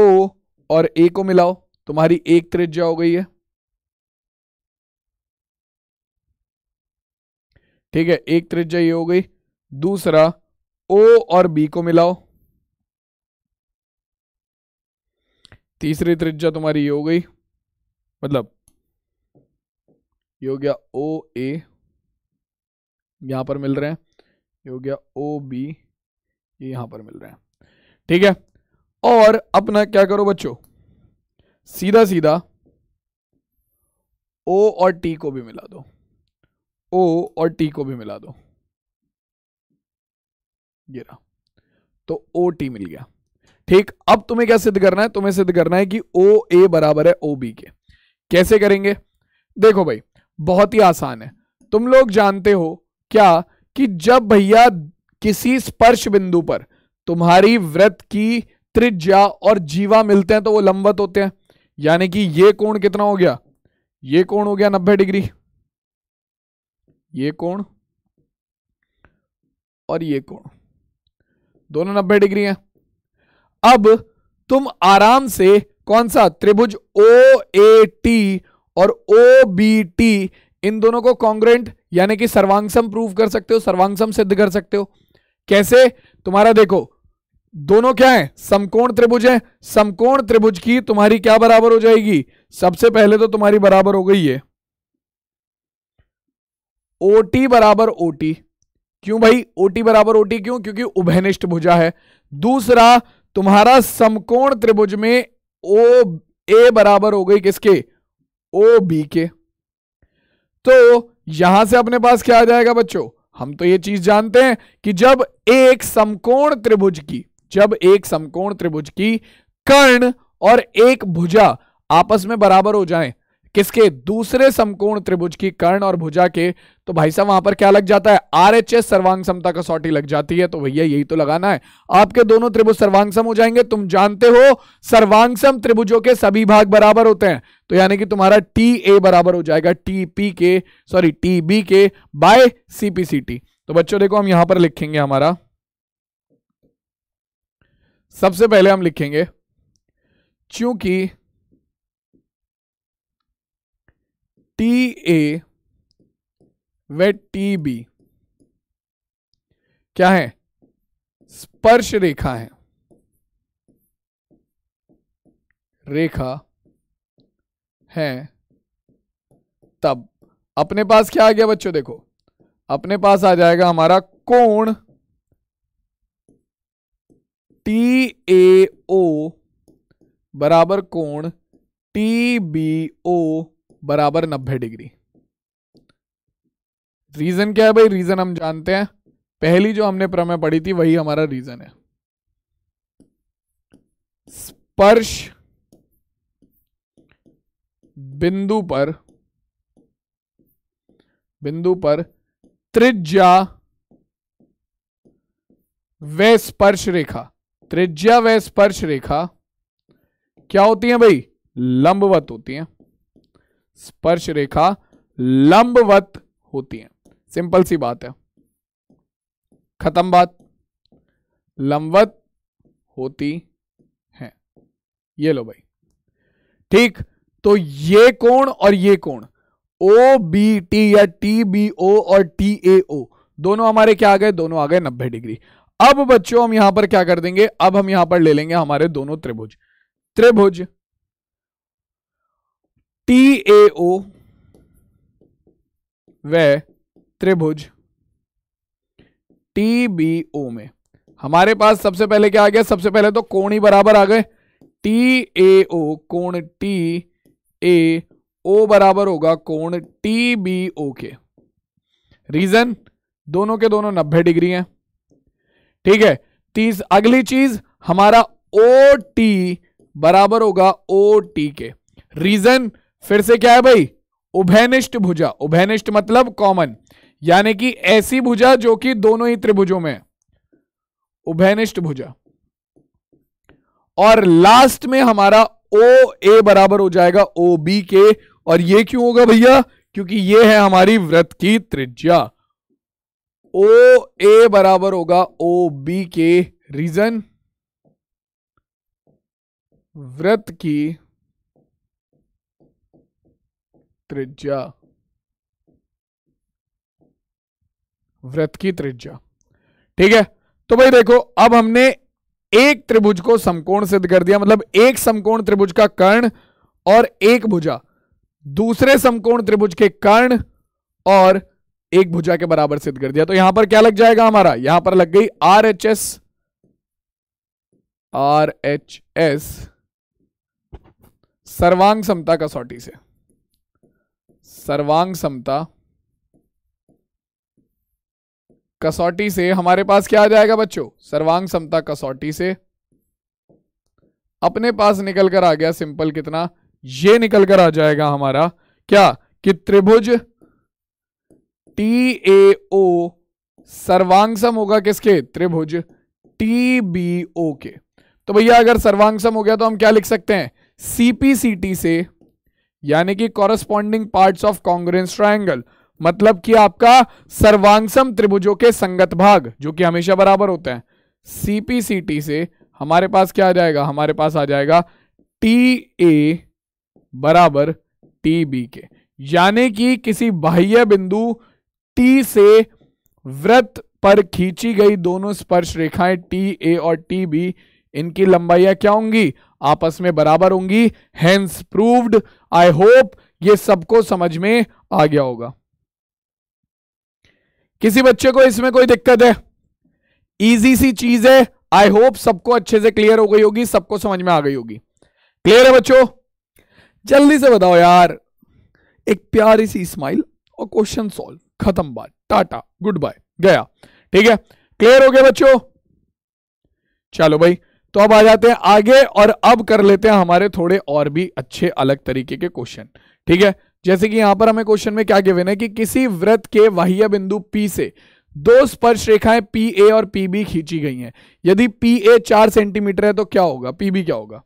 ओ और ए को मिलाओ तुम्हारी एक त्रिज्या हो गई है ठीक है एक त्रिज्या ये हो गई दूसरा ओ और बी को मिलाओ तीसरी त्रिज्या तुम्हारी ये हो गई मतलब ये हो गया ओ ए यहां पर मिल रहे हैं ये हो गया ओ बी ये यहां पर मिल रहे हैं ठीक है और अपना क्या करो बच्चों सीधा सीधा ओ और टी को भी मिला दो ओ और टी को भी मिला दो ये रहा तो ओ टी मिल गया ठीक अब तुम्हें क्या सिद्ध करना है तुम्हें सिद्ध करना है कि ओ ए बराबर है ओ बी के कैसे करेंगे देखो भाई बहुत ही आसान है तुम लोग जानते हो क्या कि जब भैया किसी स्पर्श बिंदु पर तुम्हारी व्रत की त्रिज्या और जीवा मिलते हैं तो वो लंबवत होते हैं यानी कि ये कोण कितना हो गया ये कोण हो गया नब्बे डिग्री ये कोण और ये कोण दोनों नब्बे डिग्री हैं अब तुम आराम से कौन सा त्रिभुज ओ ए टी और ओ बी टी इन दोनों को कॉन्ग्रेंट यानी कि सर्वांगसम प्रूव कर सकते हो सर्वांगसम सिद्ध कर सकते हो कैसे तुम्हारा देखो दोनों क्या है समकोण त्रिभुज है समकोण त्रिभुज की तुम्हारी क्या बराबर हो जाएगी सबसे पहले तो तुम्हारी बराबर हो गई है ओ टी बराबर ओ टी क्यों भाई ओटी बराबर ओटी क्यों क्योंकि उभयनिष्ठ भुजा है दूसरा तुम्हारा समकोण त्रिभुज में ओ ए बराबर हो गई किसके ओ बी के तो यहां से अपने पास क्या आ जाएगा बच्चों हम तो ये चीज जानते हैं कि जब एक समकोण त्रिभुज की जब एक समकोण त्रिभुज की कर्ण और एक भुजा आपस में बराबर हो जाएं किसके दूसरे समकोण त्रिभुज की कर्ण और भुजा के तो भाई साहब वहां पर क्या लग जाता है आरएचएस सर्वांग समता का कसौटी लग जाती है तो भैया यही तो लगाना है आपके दोनों त्रिभुज सर्वांगसम हो जाएंगे तुम जानते हो सर्वांगसम त्रिभुजों के सभी भाग बराबर होते हैं तो यानी कि तुम्हारा टी ए बराबर हो जाएगा टी पी के सॉरी टी बी के बाय सीपीसी टी तो बच्चों देखो हम यहां पर लिखेंगे हमारा सबसे पहले हम लिखेंगे चूंकि टी ए व टी बी क्या है स्पर्श रेखा है रेखा है तब अपने पास क्या आ गया बच्चों देखो अपने पास आ जाएगा हमारा कोण टी ए ओ बराबर कोण टी बी ओ बराबर नब्बे डिग्री रीजन क्या है भाई रीजन हम जानते हैं पहली जो हमने प्रमेय पढ़ी थी वही हमारा रीजन है स्पर्श बिंदु पर बिंदु पर त्रिज्या व स्पर्श रेखा त्रिज्या व स्पर्श रेखा क्या होती है भाई लंबवत होती है स्पर्श रेखा लंबवत होती है सिंपल सी बात है खत्म बात लंबवत होती है ये लो भाई ठीक तो ये कोण और ये कोण ओ बी टी या टी बी ओ और टी ए ओ दोनों हमारे क्या आ गए दोनों आ गए नब्बे डिग्री अब बच्चों हम यहां पर क्या कर देंगे अब हम यहां पर ले लेंगे हमारे दोनों त्रिभुज त्रिभुज ओ व त्रिभुज टी बी ओ में हमारे पास सबसे पहले क्या आ गया सबसे पहले तो कोण ही बराबर आ गए टी ए ओ कोण टी ए ओ बराबर होगा कोण टी बी ओ के रीजन दोनों के दोनों 90 डिग्री हैं ठीक है तीस अगली चीज हमारा ओ टी बराबर होगा ओ टी के रीजन फिर से क्या है भाई उभयनिष्ठ भुजा उभयनिष्ठ मतलब कॉमन यानी कि ऐसी भुजा जो कि दोनों ही त्रिभुजों में उभयनिष्ठ भुजा और लास्ट में हमारा ओ ए बराबर हो जाएगा ओ बी के और ये क्यों होगा भैया क्योंकि ये है हमारी व्रत की त्रिज्या ओ ए बराबर होगा ओ बी के रीजन व्रत की त्रिज्या व्रत की त्रिज्या ठीक है तो भाई देखो अब हमने एक त्रिभुज को समकोण सिद्ध कर दिया मतलब एक समकोण त्रिभुज का कर्ण और एक भुजा दूसरे समकोण त्रिभुज के कर्ण और एक भुजा के बराबर सिद्ध कर दिया तो यहां पर क्या लग जाएगा हमारा यहां पर लग गई R H S R H S सर्वांग समता का सॉटी से सर्वांग समता कसौटी से हमारे पास क्या आ जाएगा बच्चों सर्वांग समता कसौटी से अपने पास निकल कर आ गया सिंपल कितना ये निकल कर आ जाएगा हमारा क्या कि त्रिभुज टी ए ओ सर्वांग सम होगा किसके त्रिभुज टी बी ओ के तो भैया अगर सर्वांग सम हो गया तो हम क्या लिख सकते हैं सीपीसीटी से यानी कि corresponding part of congruence triangle मतलब कि आपका सर्वांगसम त्रिभुजों के संगत भाग जो कि हमेशा बराबर होते हैं सीपीसीटी से हमारे पास क्या आ जाएगा हमारे पास आ जाएगा टी ए बराबर टी बी के यानी कि किसी बाह्य बिंदु टी से व्रत पर खींची गई दोनों स्पर्श रेखाएं टी ए और टी बी इनकी लंबाइयां क्या होंगी आपस में बराबर होंगी हैंस प्रूव्ड आई होप ये सबको समझ में आ गया होगा किसी बच्चे को इसमें कोई दिक्कत है इजी सी चीज है आई होप सबको अच्छे से क्लियर हो गई होगी सबको समझ में आ गई होगी क्लियर है बच्चों जल्दी से बताओ यार एक प्यारी सी स्माइल और क्वेश्चन सॉल्व खत्म बात टाटा गुड बाय गया ठीक है क्लियर हो गया बच्चों चलो भाई तो अब आ जाते हैं आगे और अब कर लेते हैं हमारे थोड़े और भी अच्छे अलग तरीके के क्वेश्चन ठीक है जैसे कि यहां पर हमें क्वेश्चन में क्या गिवन है कि किसी व्रत के बाह्य बिंदु पी से दो स्पर्श रेखाएं पी ए और पी बी खींची गई हैं यदि पी ए चार सेंटीमीटर है तो क्या होगा पी बी क्या होगा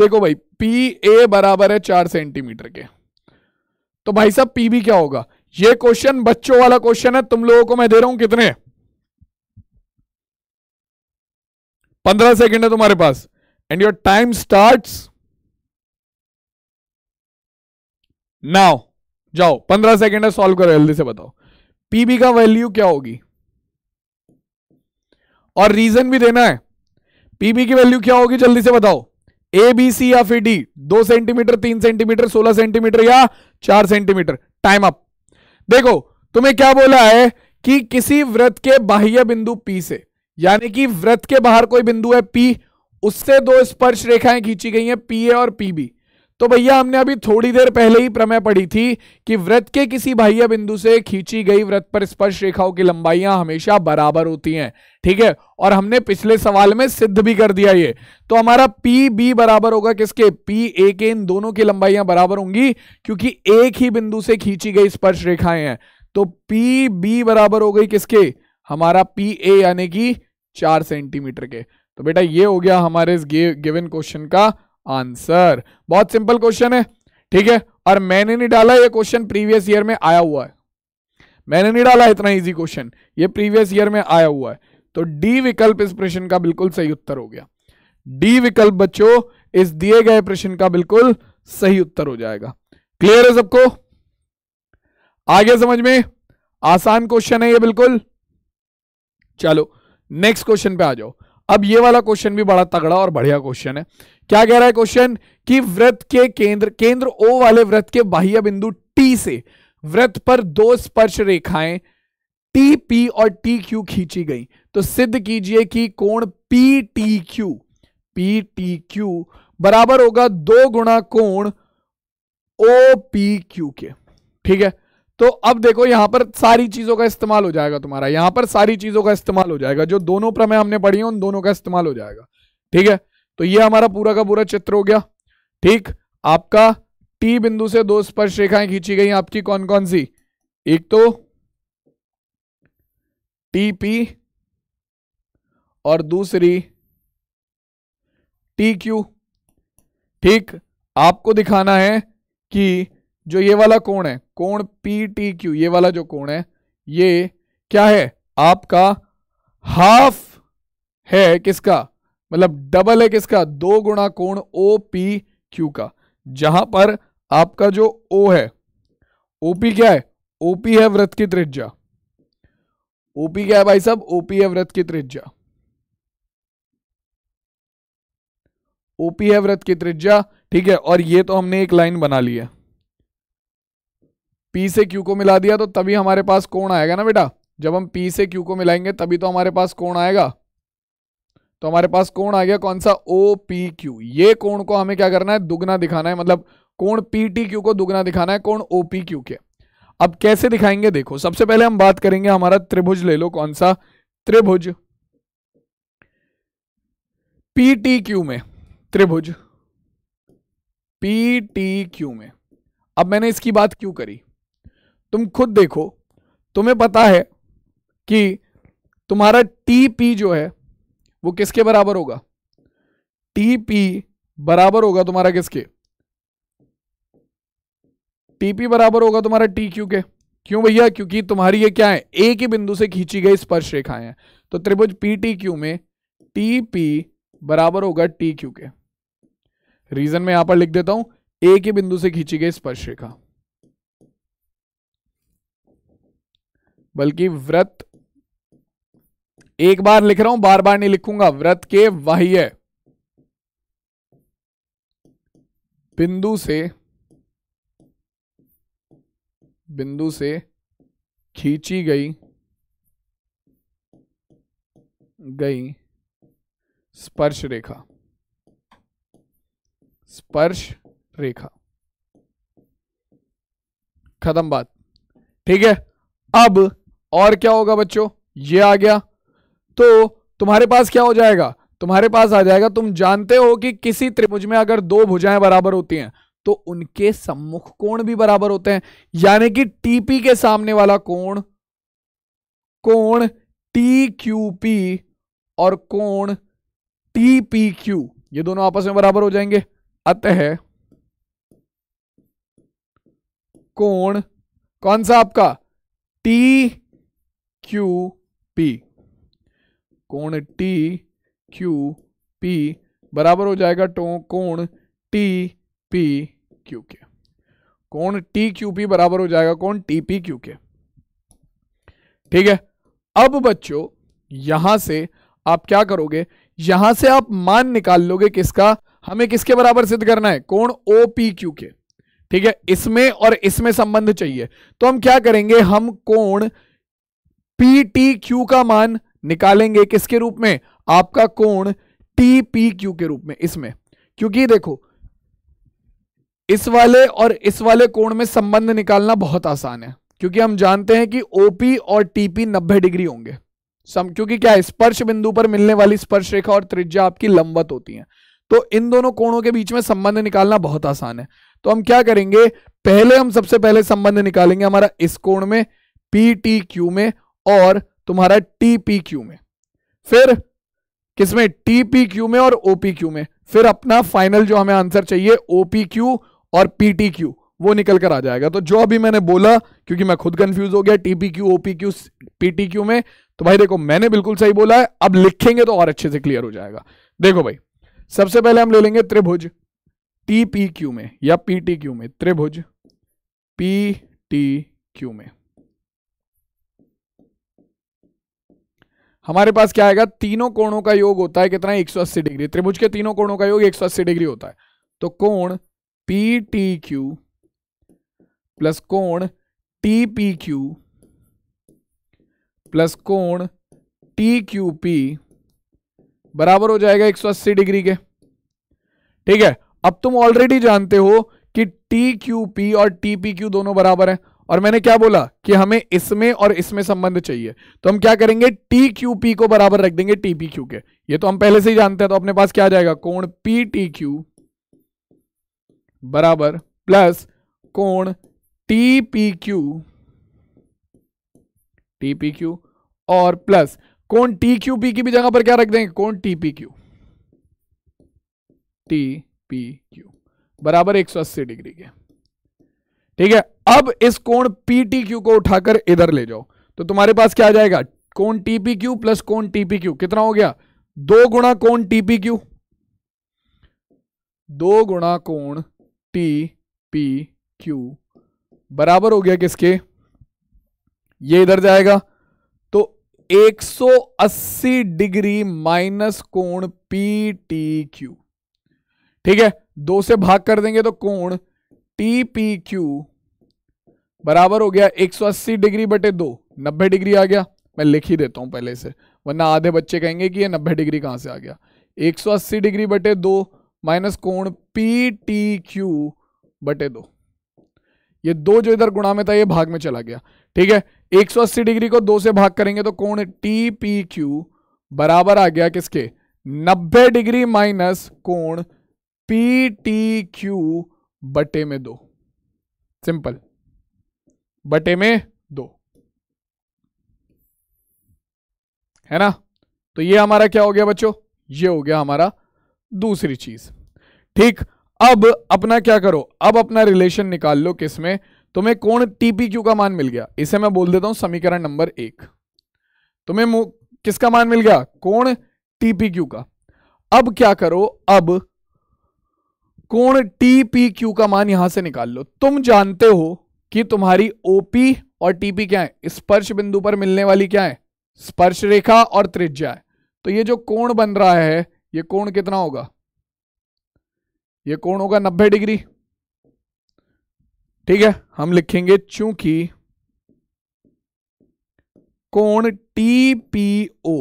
देखो भाई पी ए बराबर है चार सेंटीमीटर के तो भाई साहब पी बी क्या होगा ये क्वेश्चन बच्चों वाला क्वेश्चन है तुम लोगों को मैं दे रहा हूं कितने पंद्रह सेकेंड है तुम्हारे पास and your time start now जाओ पंद्रह सेकेंड है सॉल्व करो जल्दी से बताओ पीबी का वैल्यू क्या होगी और रीजन भी देना है पीबी की वैल्यू क्या होगी जल्दी से बताओ ए बी सी या फिर डी दो सेंटीमीटर तीन सेंटीमीटर सोलह सेंटीमीटर या चार सेंटीमीटर टाइम अप देखो तुम्हें क्या बोला है कि किसी व्रत के बाह्य बिंदु पी से यानी कि व्रत के बाहर कोई बिंदु है पी उससे दो स्पर्श रेखाएं खींची गई हैं पी ए और पी बी तो भैया हमने अभी थोड़ी देर पहले ही प्रमेय पढ़ी थी कि व्रत के किसी बाह्य बिंदु से खींची गई व्रत पर स्पर्श रेखाओं की लंबाइयां हमेशा बराबर होती हैं ठीक है और हमने पिछले सवाल में सिद्ध भी कर दिया ये तो हमारा पी बी बराबर होगा किसके पी ए के इन दोनों की लंबाइयां बराबर होंगी क्योंकि एक ही बिंदु से खींची गई स्पर्श रेखाएं हैं तो पी बी बराबर हो गई किसके हमारा पी ए यानी कि चार सेंटीमीटर के तो बेटा ये हो गया हमारे इस गिवन क्वेश्चन का आंसर बहुत सिंपल क्वेश्चन है ठीक है और मैंने नहीं डाला ये क्वेश्चन प्रीवियस ईयर में आया हुआ है मैंने नहीं डाला इतना इजी क्वेश्चन ये प्रीवियस ईयर में आया हुआ है तो डी विकल्प इस प्रश्न का बिल्कुल सही उत्तर हो गया डी विकल्प बच्चों इस दिए गए प्रश्न का बिल्कुल सही उत्तर हो जाएगा क्लियर है सबको आगे समझ में आसान क्वेश्चन है ये बिल्कुल चलो नेक्स्ट क्वेश्चन पे आ जाओ अब ये वाला क्वेश्चन भी बड़ा तगड़ा और बढ़िया क्वेश्चन है क्या कह रहा है क्वेश्चन कि व्रत के केंद्र केंद्र ओ वाले व्रत के बाह्य बिंदु टी से व्रत पर दो स्पर्श रेखाएं टी पी और टी क्यू खींची गई तो सिद्ध कीजिए कि कोण P T Q P T Q बराबर होगा दो गुणा कोण ओ पी क्यू के ठीक है तो अब देखो यहां पर सारी चीजों का इस्तेमाल हो जाएगा तुम्हारा यहां पर सारी चीजों का इस्तेमाल हो जाएगा जो दोनों प्रमेय हमने पढ़ी है उन दोनों का इस्तेमाल हो जाएगा ठीक है तो ये हमारा पूरा का पूरा चित्र हो गया ठीक आपका टी बिंदु से दो स्पर्श रेखाएं खींची गई आपकी कौन कौन सी एक तो टी पी और दूसरी टी क्यू ठीक आपको दिखाना है कि जो ये वाला कोण है कोण पी टी क्यू ये वाला जो कोण है ये क्या है आपका हाफ है किसका मतलब डबल है किसका दो गुणा कोण ओ पी क्यू का जहां पर आपका जो ओ है ओपी क्या है ओपी है व्रत की त्रिज्या ओपी क्या है भाई साहब ओपी है व्रत की त्रिज्या ओपी है व्रत की त्रिज्या ठीक है और ये तो हमने एक लाइन बना ली है P से क्यू को मिला दिया तो तभी हमारे पास कोण आएगा ना बेटा जब हम पी से क्यू को मिलाएंगे तभी तो हमारे पास कोण आएगा तो हमारे पास कोण आ गया कौन सा ओ पी क्यू ये कोण को हमें क्या करना है दुगना दिखाना है मतलब कोण पी टी क्यू को दुगना दिखाना है कोण ओ पी क्यू के अब कैसे दिखाएंगे देखो सबसे पहले हम बात करेंगे हमारा त्रिभुज ले लो कौन सा त्रिभुज पी टी क्यू में त्रिभुज पी टी क्यू में अब मैंने इसकी बात क्यों करी तुम खुद देखो तुम्हें पता है कि तुम्हारा टी पी जो है वो किसके बराबर होगा टी पी बराबर होगा तुम्हारा किसके टीपी बराबर होगा तुम्हारा टी क्यू के क्यों भैया क्योंकि तुम्हारी ये क्या है एक ही बिंदु से खींची गई स्पर्श रेखाएं हैं तो त्रिभुज पी टी क्यू में टी पी बराबर होगा टी क्यू के रीजन में यहां पर लिख देता हूं एक ही बिंदु से खींची गई स्पर्श रेखा बल्कि व्रत एक बार लिख रहा हूं बार बार नहीं लिखूंगा व्रत के बाह्य बिंदु से बिंदु से खींची गई गई स्पर्श रेखा स्पर्श रेखा खत्म बात ठीक है अब और क्या होगा बच्चों ये आ गया तो तुम्हारे पास क्या हो जाएगा तुम्हारे पास आ जाएगा तुम जानते हो कि किसी त्रिभुज में अगर दो भुजाएं बराबर होती हैं तो उनके सम्मुख कोण भी बराबर होते हैं यानी कि टीपी के सामने वाला कोण कोण टी क्यू पी और कोण टी क्यू ये दोनों आपस में बराबर हो जाएंगे अतः कोण कौन सा आपका टी क्यू पी कोण टी क्यू पी बराबर हो जाएगा तो कोण टी पी क्यू के कोण टी क्यू पी बराबर हो जाएगा कोण टी पी क्यू के ठीक है अब बच्चों यहां से आप क्या करोगे यहां से आप मान निकाल लोगे किसका हमें किसके बराबर सिद्ध करना है कोण ओ पी क्यू के ठीक है इसमें और इसमें संबंध चाहिए तो हम क्या करेंगे हम कोण पी टी क्यू का मान निकालेंगे किसके रूप में आपका कोण टी पी क्यू के रूप में इसमें क्योंकि देखो इस वाले और इस वाले कोण में संबंध निकालना बहुत आसान है क्योंकि हम जानते हैं कि ओपी और टीपी 90 डिग्री होंगे सम क्योंकि क्या स्पर्श बिंदु पर मिलने वाली स्पर्श रेखा और त्रिज्या आपकी लंबत होती है तो इन दोनों कोणों के बीच में संबंध निकालना बहुत आसान है तो हम क्या करेंगे पहले हम सबसे पहले संबंध निकालेंगे हमारा इस कोण में पी टी क्यू में और तुम्हारा टीपी क्यू में फिर किसमें टीपी क्यू में और ओपी क्यू में फिर अपना फाइनल जो हमें आंसर चाहिए ओपी क्यू और पीटी क्यू वो निकल कर आ जाएगा तो जो अभी मैंने बोला क्योंकि मैं खुद कंफ्यूज हो गया टीपी क्यू ओपीक्यू क्यू में तो भाई देखो मैंने बिल्कुल सही बोला है अब लिखेंगे तो और अच्छे से क्लियर हो जाएगा देखो भाई सबसे पहले हम ले लेंगे त्रिभुज टीपी क्यू में या पीटी क्यू में त्रिभुज क्यू में हमारे पास क्या आएगा तीनों कोणों का योग होता है कितना 180 डिग्री त्रिभुज के तीनों कोणों का योग 180 डिग्री होता है तो कोण पी टी क्यू प्लस कोण टी पी क्यू प्लस कोण टी क्यू पी बराबर हो जाएगा 180 डिग्री के ठीक है अब तुम ऑलरेडी जानते हो कि टी क्यू पी और टी पी क्यू दोनों बराबर है और मैंने क्या बोला कि हमें इसमें और इसमें संबंध चाहिए तो हम क्या करेंगे टी क्यू पी को बराबर रख देंगे टी पी क्यू के ये तो हम पहले से ही जानते हैं तो अपने पास क्या आ जाएगा कोण पी टी क्यू बराबर प्लस कोण T P Q T P Q और प्लस कोण टी क्यू पी की भी जगह पर क्या रख देंगे कोण T P Q T P Q बराबर अस्सी डिग्री के ठीक है अब इस कोण पीटीक्यू को उठाकर इधर ले जाओ तो तुम्हारे पास क्या आ जाएगा कोण क्यू प्लस कोण क्यू कितना हो गया दो गुणा कोण क्यू दो गुणा कोण टी पी क्यू बराबर हो गया किसके ये इधर जाएगा तो 180 डिग्री माइनस कोण पी टी क्यू ठीक है दो से भाग कर देंगे तो कोण टीपी क्यू बराबर हो गया 180 डिग्री बटे दो नब्बे डिग्री आ गया मैं लिख ही देता हूं पहले से वरना आधे बच्चे कहेंगे कि ये नब्बे डिग्री कहां से आ गया 180 डिग्री बटे दो माइनस कोण पी टी क्यू बटे दो ये दो जो इधर गुणा में था ये भाग में चला गया ठीक है 180 डिग्री को दो से भाग करेंगे तो कोण टी पी क्यू बराबर आ गया किसके नब्बे डिग्री माइनस कोण पी टी क्यू बटे में दो सिंपल बटे में दो है ना तो ये हमारा क्या हो गया बच्चों ये हो गया हमारा दूसरी चीज ठीक अब अपना क्या करो अब अपना रिलेशन निकाल लो किसमें तुम्हें कोण टीपी क्यू का मान मिल गया इसे मैं बोल देता हूं समीकरण नंबर एक तुम्हें किसका मान मिल गया कोण टीपी क्यू का अब क्या करो अब कोण टीपी क्यू का मान यहां से निकाल लो तुम जानते हो कि तुम्हारी ओपी और टीपी क्या है स्पर्श बिंदु पर मिलने वाली क्या है स्पर्श रेखा और त्रिज्या है तो ये जो कोण बन रहा है ये कोण कितना होगा ये कोण होगा नब्बे डिग्री ठीक है हम लिखेंगे चूंकि कोण टी पी ओ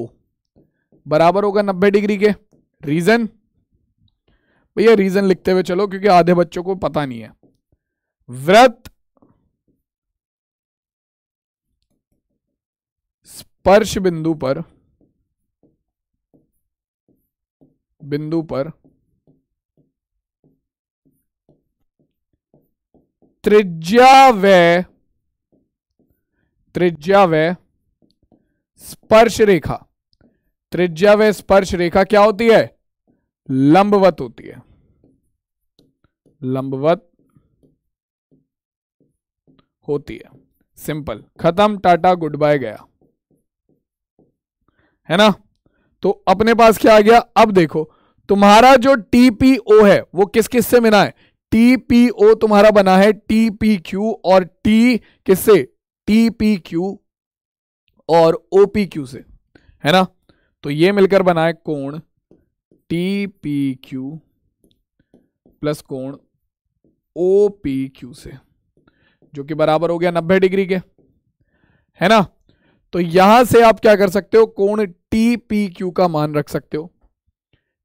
बराबर होगा नब्बे डिग्री के रीजन भैया रीजन लिखते हुए चलो क्योंकि आधे बच्चों को पता नहीं है व्रत स्पर्श बिंदु पर बिंदु पर त्रिज्या व त्रिज्या व स्पर्श रेखा त्रिज्या व स्पर्श रेखा क्या होती है लंबवत होती है लंबवत होती है सिंपल खत्म टाटा गुड बाय गया है ना तो अपने पास क्या आ गया अब देखो तुम्हारा जो टीपीओ है वो किस किस से मिला है टीपीओ तुम्हारा बना है टीपीक्यू और टी किससे टीपीक्यू और ओपीक्यू से है ना तो ये मिलकर बना है कोण टीपीक्यू प्लस कोण ओपीक्यू से जो कि बराबर हो गया नब्बे डिग्री के है ना तो यहां से आप क्या कर सकते हो कोण टी पी क्यू का मान रख सकते हो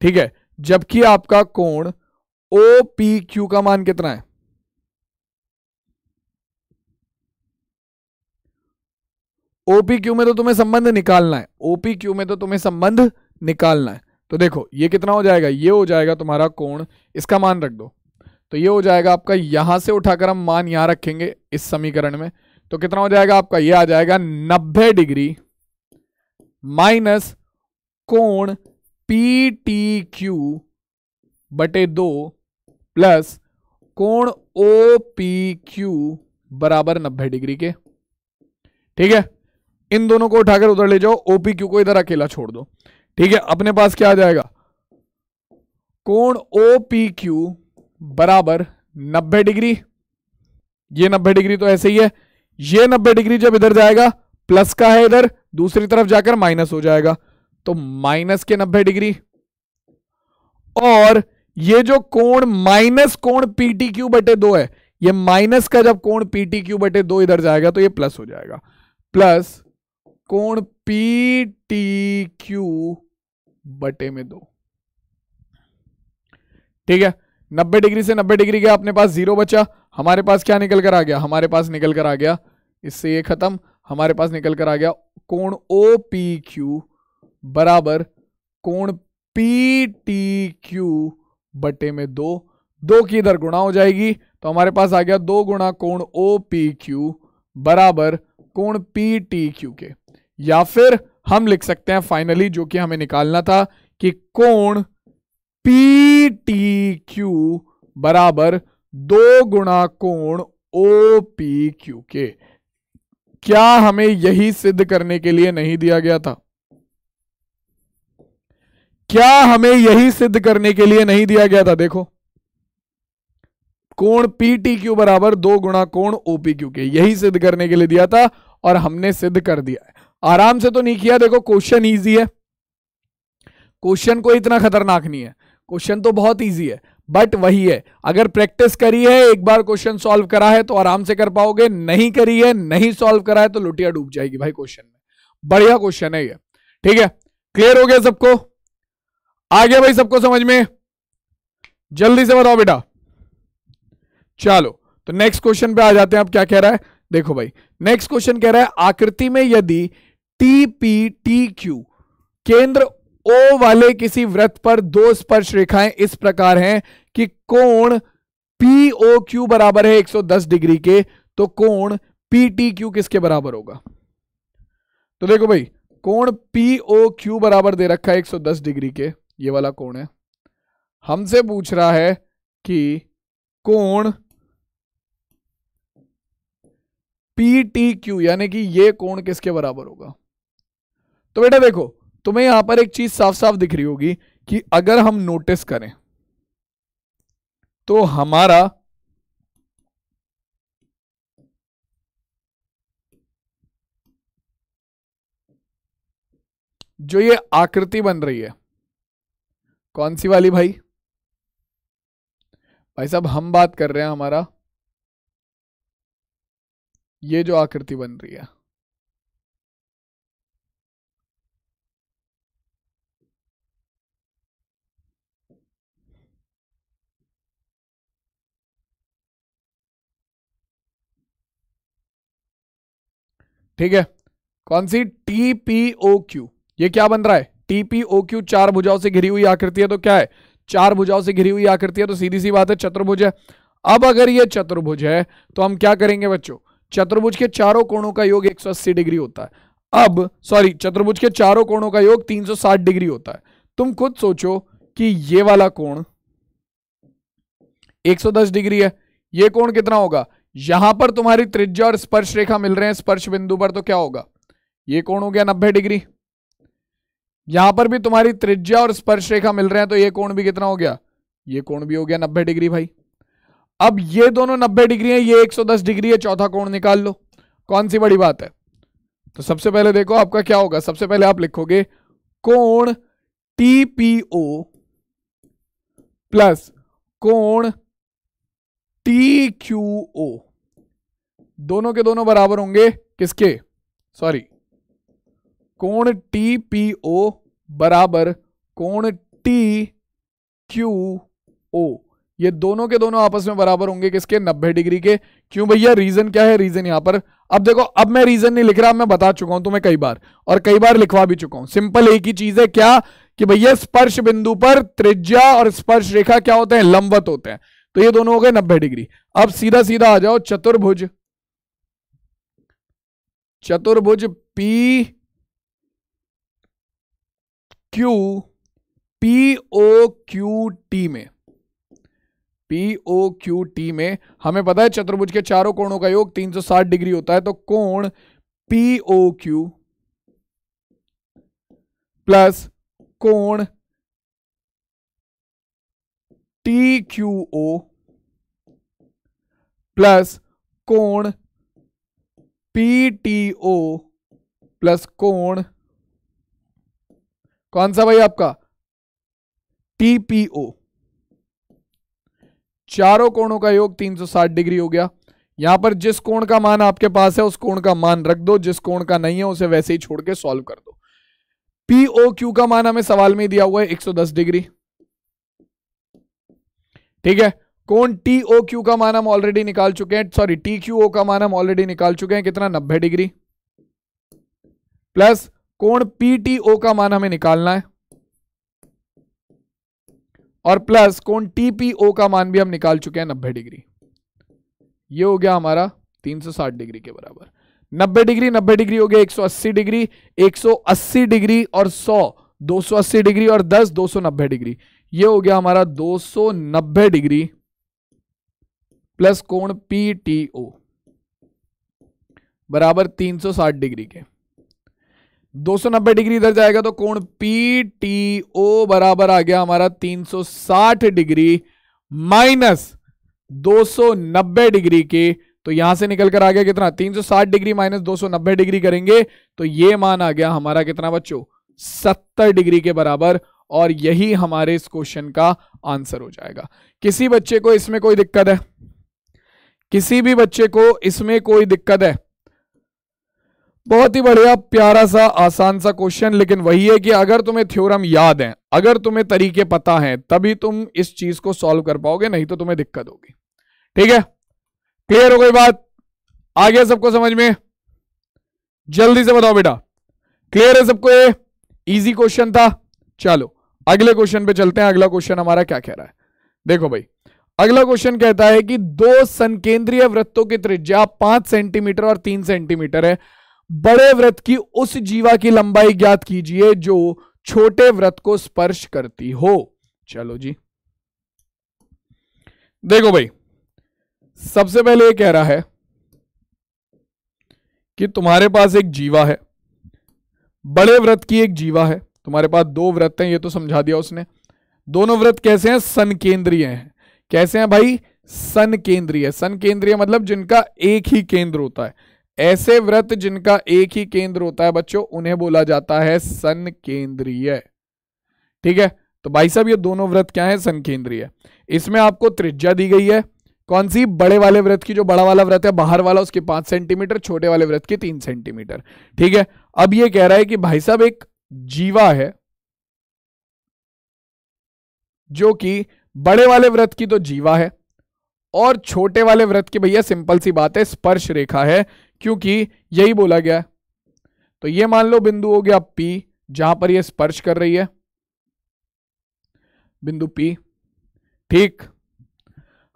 ठीक है जबकि आपका कोण ओ पी क्यू का मान कितना है ओपी क्यू में तो तुम्हें संबंध निकालना है ओपी क्यू में तो तुम्हें संबंध निकालना है तो देखो ये कितना हो जाएगा ये हो जाएगा तुम्हारा कोण इसका मान रख दो तो ये हो जाएगा आपका यहां से उठाकर हम मान यहां रखेंगे इस समीकरण में तो कितना हो जाएगा आपका ये आ जाएगा नब्बे डिग्री माइनस कोण पी टी क्यू बटे दो प्लस कोण ओ पी क्यू बराबर नब्बे डिग्री के ठीक है इन दोनों को उठाकर उधर ले जाओ ओपी क्यू को इधर अकेला छोड़ दो ठीक है अपने पास क्या आ जाएगा कोण ओ पी क्यू बराबर नब्बे डिग्री ये नब्बे डिग्री तो ऐसे ही है ये नब्बे डिग्री जब इधर जाएगा प्लस का है इधर दूसरी तरफ जाकर माइनस हो जाएगा तो माइनस के नब्बे डिग्री और ये जो कोण माइनस कोण पीटी क्यू बटे दो है ये माइनस का जब कोण पीटी क्यू बटे दो इधर जाएगा तो ये प्लस हो जाएगा प्लस कोण पी टी क्यू बटे में दो ठीक है नब्बे डिग्री से नब्बे डिग्री गया अपने पास जीरो बचा हमारे पास क्या निकल कर आ गया हमारे पास निकल कर आ गया इससे ये खत्म हमारे पास निकल कर आ गया कोण ओ पी क्यू बराबर कोण पी टी क्यू बटे में दो दो की इधर गुणा हो जाएगी तो हमारे पास आ गया दो गुणा कोण ओ पी क्यू बराबर कोण पी टी क्यू के या फिर हम लिख सकते हैं फाइनली जो कि हमें निकालना था कि कोण पी टी क्यू बराबर दो गुणा कोण ओ पी क्यू के क्या हमें यही सिद्ध करने के लिए नहीं दिया गया था क्या हमें यही सिद्ध करने के लिए नहीं दिया गया था देखो कोण पी टी क्यू बराबर दो गुणा कोण ओपी क्यू के यही सिद्ध करने के लिए दिया था और हमने सिद्ध कर दिया आराम से तो नहीं किया देखो क्वेश्चन इजी है क्वेश्चन कोई इतना खतरनाक नहीं है क्वेश्चन तो बहुत ईजी है बट वही है अगर प्रैक्टिस करी है एक बार क्वेश्चन सॉल्व करा है तो आराम से कर पाओगे नहीं करी है नहीं सॉल्व करा है तो लुटिया डूब जाएगी भाई क्वेश्चन में बढ़िया क्वेश्चन है ये ठीक है क्लियर हो गया सबको आ गया भाई सबको समझ में जल्दी से बताओ बेटा चलो तो नेक्स्ट क्वेश्चन पे आ जाते हैं आप क्या कह रहा है देखो भाई नेक्स्ट क्वेश्चन कह रहा है आकृति में यदि टी पी टी क्यू केंद्र ओ वाले किसी वृत्त पर दो स्पर्श रेखाएं इस प्रकार हैं कि कोण पी ओ क्यू बराबर है 110 डिग्री के तो कोण पी टी क्यू किसके बराबर होगा तो देखो भाई कोण पी ओ क्यू बराबर दे रखा है 110 डिग्री के ये वाला कोण है हमसे पूछ रहा है कि कोण पी टी क्यू यानी कि ये कोण किसके बराबर होगा तो बेटा देखो तुम्हें यहां पर एक चीज साफ साफ दिख रही होगी कि अगर हम नोटिस करें तो हमारा जो ये आकृति बन रही है कौन सी वाली भाई भाई साहब हम बात कर रहे हैं हमारा ये जो
आकृति बन रही है
ठीक है कौन सी टी पी ओ क्यू ये क्या बन रहा है टीपीओ ओ क्यू चार भुजाओं से घिरी हुई आकृति है तो क्या है चार भुजाओं से घिरी हुई आकृति है तो सीधी सी बात है चतुर्भुज है अब अगर ये चतुर्भुज है तो हम क्या करेंगे बच्चों चतुर्भुज के चारों कोणों का योग 180 डिग्री होता है अब सॉरी चतुर्भुज के चारों कोणों का योग 360 डिग्री होता है तुम खुद सोचो कि ये वाला कोण 110 डिग्री है ये कोण कितना होगा यहां पर तुम्हारी त्रिज्या और स्पर्श रेखा मिल रहे हैं स्पर्श बिंदु पर तो क्या होगा ये कोण हो गया नब्बे डिग्री यहां पर भी तुम्हारी त्रिज्या और स्पर्श रेखा मिल रहे हैं तो ये कोण भी कितना हो गया ये कोण भी हो गया नब्बे डिग्री भाई अब ये दोनों नब्बे डिग्री है ये एक डिग्री है चौथा कोण निकाल लो कौन सी बड़ी बात है तो सबसे पहले देखो आपका क्या होगा सबसे पहले आप लिखोगे कोण टीपीओ प्लस कोण टी क्यू ओ दोनों के दोनों बराबर होंगे किसके सॉरी कोण टी पी ओ बराबर कोण टी क्यू ओ ये दोनों के दोनों आपस में बराबर होंगे किसके 90 डिग्री के क्यों भैया रीजन क्या है रीजन यहां पर अब देखो अब मैं रीजन नहीं लिख रहा अब मैं बता चुका हूं तुम्हें कई बार और कई बार लिखवा भी चुका हूं सिंपल एक ही चीज है क्या कि भैया स्पर्श बिंदु पर त्रिज्या और स्पर्श रेखा क्या होते हैं लंबत होते हैं तो ये दोनों हो गए नब्बे डिग्री अब सीधा सीधा आ जाओ चतुर्भुज चतुर्भुज P Q P O Q T में पी ओ क्यू टी में हमें पता है चतुर्भुज के चारों कोणों का योग 360 डिग्री होता है तो कोण पी ओ क्यू प्लस कोण टी क्यू ओ प्लस कोण पी टी ओ प्लस कोण कौन सा भाई आपका टीपीओ चारों कोणों का योग 360 डिग्री हो गया यहां पर जिस कोण का मान आपके पास है उस कोण का मान रख दो जिस कोण का नहीं है उसे वैसे ही छोड़ के सॉल्व कर दो पीओ क्यू का मान हमें सवाल में दिया हुआ है 110 डिग्री ठीक है कौन टी ओ क्यू का मान हम ऑलरेडी निकाल चुके हैं सॉरी टी क्यू ओ का मान हम ऑलरेडी निकाल चुके हैं कितना नब्बे डिग्री प्लस कौन पी टी ओ का मान हमें निकालना है और प्लस पी टीपीओ का मान भी हम निकाल चुके हैं नब्बे डिग्री ये हो गया हमारा 360 डिग्री के बराबर 90 डिग्री 90 डिग्री हो गया 180 डिग्री 180 डिग्री और 100 280 डिग्री और 10 290 डिग्री ये हो गया हमारा 290 डिग्री प्लस कोण पी टी ओ बराबर 360 डिग्री के 290 डिग्री इधर जाएगा तो कोण पी टी ओ बराबर आ गया हमारा 360 डिग्री माइनस 290 डिग्री के तो यहां से निकल कर आ गया कितना 360 डिग्री माइनस 290 डिग्री करेंगे तो ये मान आ गया हमारा कितना बच्चों 70 डिग्री के बराबर और यही हमारे इस क्वेश्चन का आंसर हो जाएगा किसी बच्चे को इसमें कोई दिक्कत है किसी भी बच्चे को इसमें कोई दिक्कत है बहुत ही बढ़िया प्यारा सा आसान सा क्वेश्चन लेकिन वही है कि अगर तुम्हें थ्योरम याद है अगर तुम्हें तरीके पता हैं तभी तुम इस चीज को सॉल्व कर पाओगे नहीं तो तुम्हें दिक्कत होगी ठीक है क्लियर हो गई बात आ गया सबको समझ में जल्दी से बताओ बेटा क्लियर है सबको ये इजी क्वेश्चन था चलो अगले क्वेश्चन पे चलते हैं अगला क्वेश्चन हमारा क्या कह रहा है देखो भाई अगला क्वेश्चन कहता है कि दो संकेंद्रीय वृत्तों की त्रिज्या पांच सेंटीमीटर और तीन सेंटीमीटर है बड़े व्रत की उस जीवा की लंबाई ज्ञात कीजिए जो छोटे व्रत को स्पर्श करती हो चलो जी देखो भाई सबसे पहले ये कह रहा है कि तुम्हारे पास एक जीवा है बड़े व्रत की एक जीवा है तुम्हारे पास दो व्रत हैं ये तो समझा दिया उसने दोनों व्रत कैसे हैं सन केंद्रीय हैं कैसे हैं भाई सन केंद्रीय सन केंद्रीय मतलब जिनका एक ही केंद्र होता है ऐसे व्रत जिनका एक ही केंद्र होता है बच्चों उन्हें बोला जाता है सन केंद्रीय ठीक है तो भाई साहब ये दोनों व्रत क्या है सन केंद्रीय इसमें आपको त्रिज्या दी गई है कौन सी बड़े वाले व्रत की जो बड़ा वाला व्रत है बाहर वाला उसके पांच सेंटीमीटर छोटे वाले व्रत की तीन सेंटीमीटर ठीक है अब ये कह रहा है कि भाई साहब एक जीवा है जो कि बड़े वाले व्रत की तो जीवा है और छोटे वाले व्रत की भैया सिंपल सी बात है स्पर्श रेखा है क्योंकि यही बोला गया है तो ये मान लो बिंदु हो गया पी जहां पर ये स्पर्श कर रही है बिंदु पी ठीक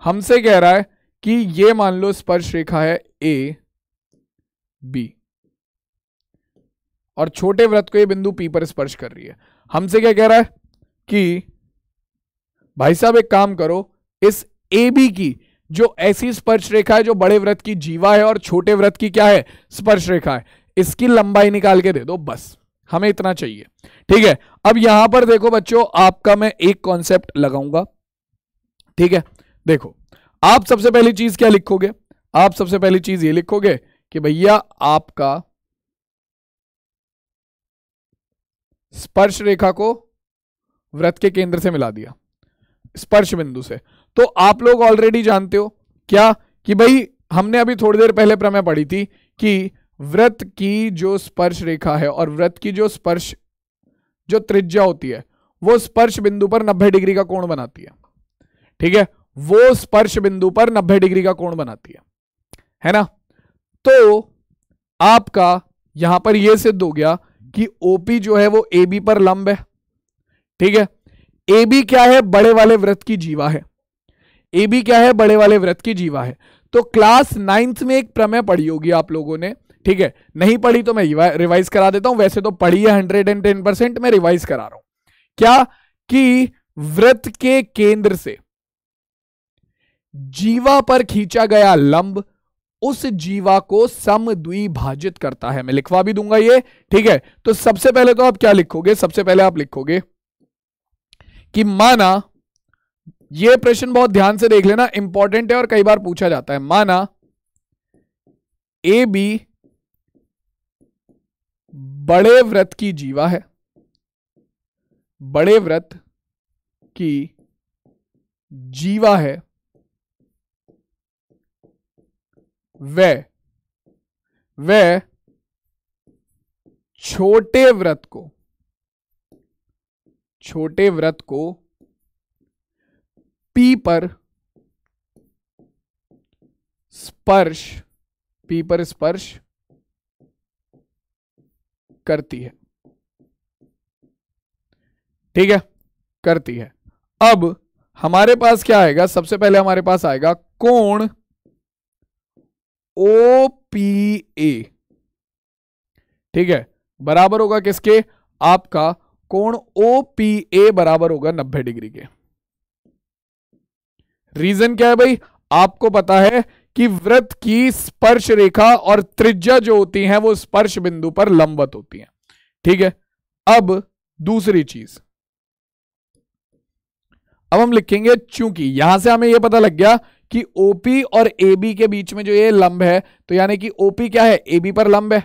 हमसे कह रहा है कि ये मान लो स्पर्श रेखा है ए बी और छोटे व्रत को ये बिंदु पी पर स्पर्श कर रही है हमसे क्या कह रहा है कि भाई साहब एक काम करो इस ए बी की जो ऐसी स्पर्श रेखा है जो बड़े व्रत की जीवा है और छोटे व्रत की क्या है स्पर्श रेखा है इसकी लंबाई निकाल के दे दो बस हमें इतना चाहिए ठीक है अब यहां पर देखो बच्चों आपका मैं एक कॉन्सेप्ट लगाऊंगा ठीक है देखो आप सबसे पहली चीज क्या लिखोगे आप सबसे पहली चीज ये लिखोगे कि भैया आपका स्पर्श रेखा को व्रत के केंद्र से मिला दिया स्पर्श बिंदु से तो आप लोग ऑलरेडी जानते हो क्या कि भाई हमने अभी थोड़ी देर पहले प्रमेय पढ़ी थी कि व्रत की जो स्पर्श रेखा है और व्रत की जो स्पर्श जो त्रिज्या होती है वो स्पर्श बिंदु पर 90 डिग्री का कोण बनाती है ठीक है वो स्पर्श बिंदु पर 90 डिग्री का कोण बनाती है है ना तो आपका यहां पर यह सिद्ध हो गया कि ओपी जो है वो ए बी पर लंब है ठीक है ए बी क्या है बड़े वाले व्रत की जीवा है ए बी क्या है बड़े वाले व्रत की जीवा है तो क्लास नाइन्थ में एक प्रमेय पढ़ी होगी आप लोगों ने ठीक है नहीं पढ़ी तो मैं रिवाइज करा देता हूं वैसे तो पढ़ी है हंड्रेड एंड टेन परसेंट मैं रिवाइज करा रहा हूं क्या कि व्रत के केंद्र से जीवा पर खींचा गया लंब उस जीवा को समद्विभाजित करता है मैं लिखवा भी दूंगा ये ठीक है तो सबसे पहले तो आप क्या लिखोगे सबसे पहले आप लिखोगे कि माना ये प्रश्न बहुत ध्यान से देख लेना इंपॉर्टेंट है और कई बार पूछा जाता है माना ए बी बड़े व्रत की जीवा है बड़े व्रत की जीवा है वे वे छोटे व्रत को छोटे व्रत को पी पर स्पर्श पी पर स्पर्श करती है ठीक है करती है अब हमारे पास क्या आएगा सबसे पहले हमारे पास आएगा कोण ओ पी ए ठीक है बराबर होगा किसके आपका कोण ओ पी ए बराबर होगा नब्बे डिग्री के रीजन क्या है भाई आपको पता है कि व्रत की स्पर्श रेखा और त्रिज्या जो होती है वो स्पर्श बिंदु पर लंबवत होती है ठीक है अब दूसरी चीज अब हम लिखेंगे चूंकि यहां से हमें यह पता लग गया कि ओपी और एबी के बीच में जो ये लंब है तो यानी कि ओपी क्या है एबी पर लंब है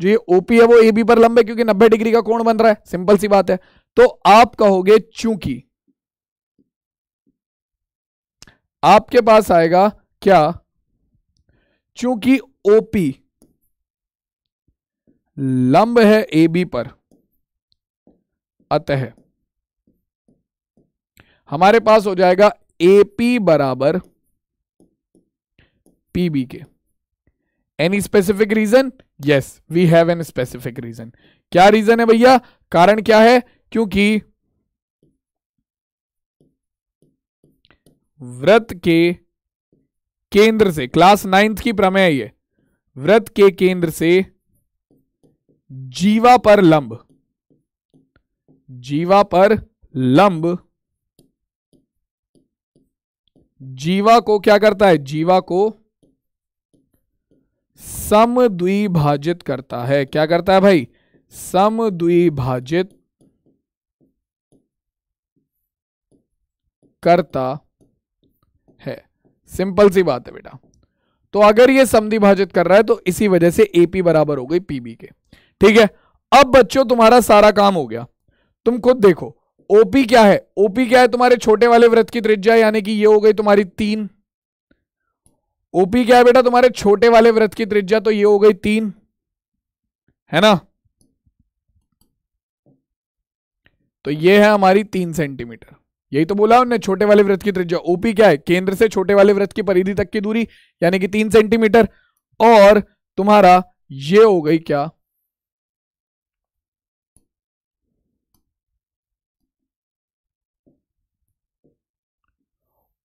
जो ये ओपी है वो बी पर लंब है क्योंकि 90 डिग्री का कोण बन रहा है सिंपल सी बात है तो आप कहोगे चूंकि आपके पास आएगा क्या चूंकि ओपी लंब है एबी पर अतः हमारे पास हो जाएगा ए पी बराबर पीबी के any specific reason yes we have an specific reason क्या रीजन है भैया कारण क्या है क्योंकि व्रत के केंद्र से क्लास नाइन्थ की प्रमेय ये व्रत के केंद्र से जीवा पर लंब जीवा पर लंब जीवा को क्या करता है जीवा को समद्विभाजित करता है क्या करता है भाई समद्विभाजित करता है सिंपल सी बात है बेटा तो अगर ये समद्विभाजित कर रहा है तो इसी वजह से एपी बराबर हो गई पीबी के ठीक है अब बच्चों तुम्हारा सारा काम हो गया तुम खुद देखो ओपी क्या है ओपी क्या है तुम्हारे छोटे वाले व्रत की त्रिज्या यानी कि ये हो गई तुम्हारी तीन ओपी क्या है बेटा तुम्हारे छोटे वाले व्रत की त्रिज्या तो ये हो गई तीन है ना तो ये है हमारी तीन सेंटीमीटर यही तो बोला उन्होंने छोटे वाले व्रत की त्रिज्या ओपी क्या है केंद्र से छोटे वाले व्रत की परिधि तक की दूरी यानी कि तीन सेंटीमीटर और तुम्हारा ये हो गई क्या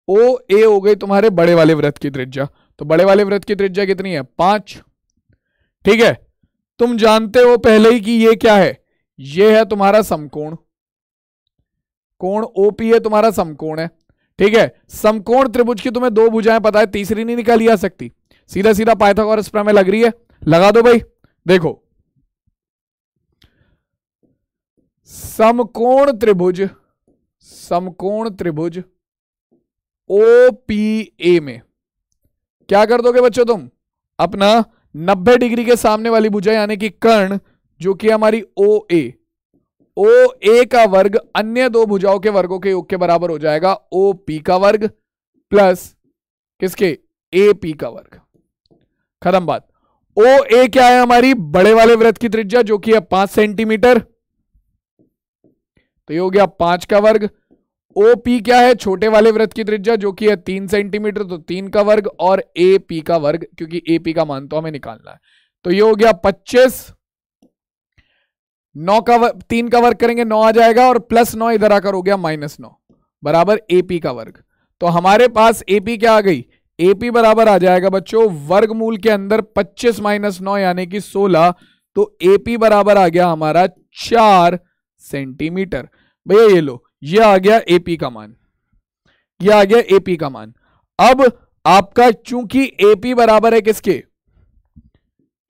ओ ए हो गई तुम्हारे बड़े वाले व्रत की त्रिज्या तो बड़े वाले व्रत की त्रिज्या कितनी है पांच ठीक है तुम जानते हो पहले ही कि ये क्या है ये है तुम्हारा समकोण कोण ओपी है तुम्हारा समकोण है ठीक है समकोण त्रिभुज की तुम्हें दो भुजाएं पता है तीसरी नहीं निकाली जा सकती सीधा सीधा पाइथागोरस प्रमेय लग रही है लगा दो भाई देखो समकोण त्रिभुज समकोण त्रिभुज ओपीए में क्या कर दोगे बच्चों तुम अपना 90 डिग्री के सामने वाली भुजा यानी कि कर्ण जो कि हमारी ओ ए ओ ए का वर्ग अन्य दो भुजाओं के वर्गों के योग के बराबर हो जाएगा ओ पी का वर्ग प्लस किसके ए पी का वर्ग खत्म बात ओ ए क्या है हमारी बड़े वाले व्रत की त्रिज्या जो कि है पांच सेंटीमीटर तो ये हो गया पांच का वर्ग ओ पी क्या है छोटे वाले व्रत की त्रिज्या जो कि है तीन सेंटीमीटर तो तीन का वर्ग और ए पी का वर्ग क्योंकि ए पी का मान तो हमें निकालना है तो ये हो गया पच्चीस नौ का वर्ग तीन का वर्ग करेंगे नौ आ जाएगा और प्लस नौ इधर आकर हो गया माइनस नौ बराबर एपी का वर्ग तो हमारे पास एपी क्या आ गई एपी बराबर आ जाएगा बच्चों वर्गमूल के अंदर पच्चीस माइनस नौ यानी कि सोलह तो एपी बराबर आ गया हमारा चार सेंटीमीटर भैया ये लो ये आ गया एपी का मान ये आ गया एपी का मान अब आपका चूंकि एपी बराबर है किसके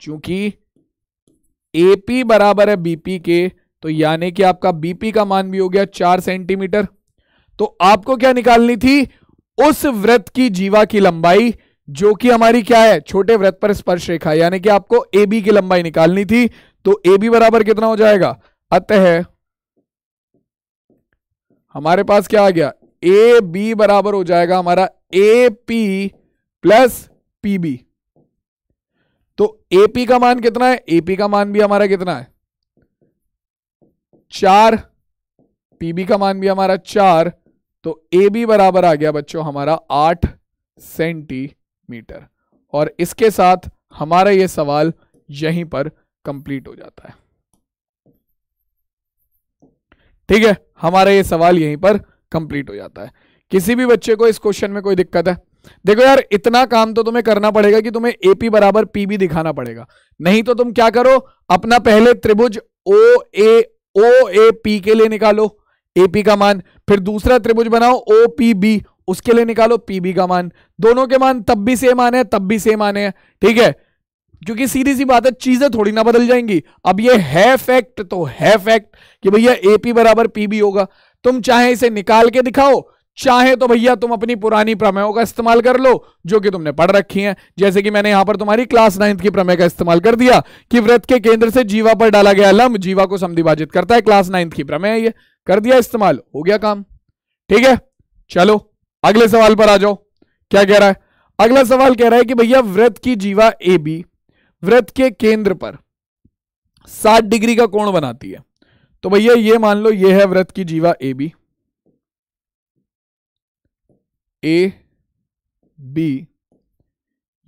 चूंकि एपी बराबर है बीपी के तो यानी कि आपका बीपी का मान भी हो गया चार सेंटीमीटर तो आपको क्या निकालनी थी उस व्रत की जीवा की लंबाई जो कि हमारी क्या है छोटे व्रत पर स्पर्श रेखा यानी कि आपको ए बी की लंबाई निकालनी थी तो ए बी बराबर कितना हो जाएगा अतः हमारे पास क्या आ गया ए बी बराबर हो जाएगा हमारा A P plus P B तो ए पी का मान कितना है ए पी का मान भी हमारा कितना है चार पी बी का मान भी हमारा चार तो ए बी बराबर आ गया बच्चों हमारा आठ सेंटीमीटर और इसके साथ हमारा ये सवाल यहीं पर कंप्लीट हो जाता है ठीक है हमारा ये सवाल यहीं पर कंप्लीट हो जाता है किसी भी बच्चे को इस क्वेश्चन में कोई दिक्कत है देखो यार इतना काम तो तुम्हें करना पड़ेगा कि तुम्हें एपी बराबर पीबी दिखाना पड़ेगा नहीं तो तुम क्या करो अपना पहले त्रिभुज ओ ए ओ ए पी के लिए निकालो एपी का मान फिर दूसरा त्रिभुज बनाओ ओ पी बी उसके लिए निकालो पीबी का मान दोनों के मान तब भी सेम आने हैं तब भी सेम आने हैं ठीक है क्योंकि सीधी सी बात है चीजें थोड़ी ना बदल जाएंगी अब ये है फैक्ट तो है फैक्ट कि भैया एपी बराबर पीबी होगा तुम चाहे इसे निकाल के दिखाओ चाहे तो भैया तुम अपनी पुरानी प्रमेयों का इस्तेमाल कर लो जो कि तुमने पढ़ रखी हैं जैसे कि मैंने यहां पर तुम्हारी क्लास नाइन्थ की प्रमेय का इस्तेमाल कर दिया कि व्रत के केंद्र से जीवा पर डाला गया लंब जीवा को समिभाजित करता है क्लास नाइन्थ की प्रमेय ये कर दिया इस्तेमाल हो गया काम ठीक है चलो अगले सवाल पर आ जाओ क्या कह रहा है अगला सवाल कह रहा है कि भैया व्रत की जीवा ए बी व्रत के केंद्र पर सात डिग्री का कोण बनाती है तो भैया ये मान लो ये है व्रत की जीवा ए बी ए बी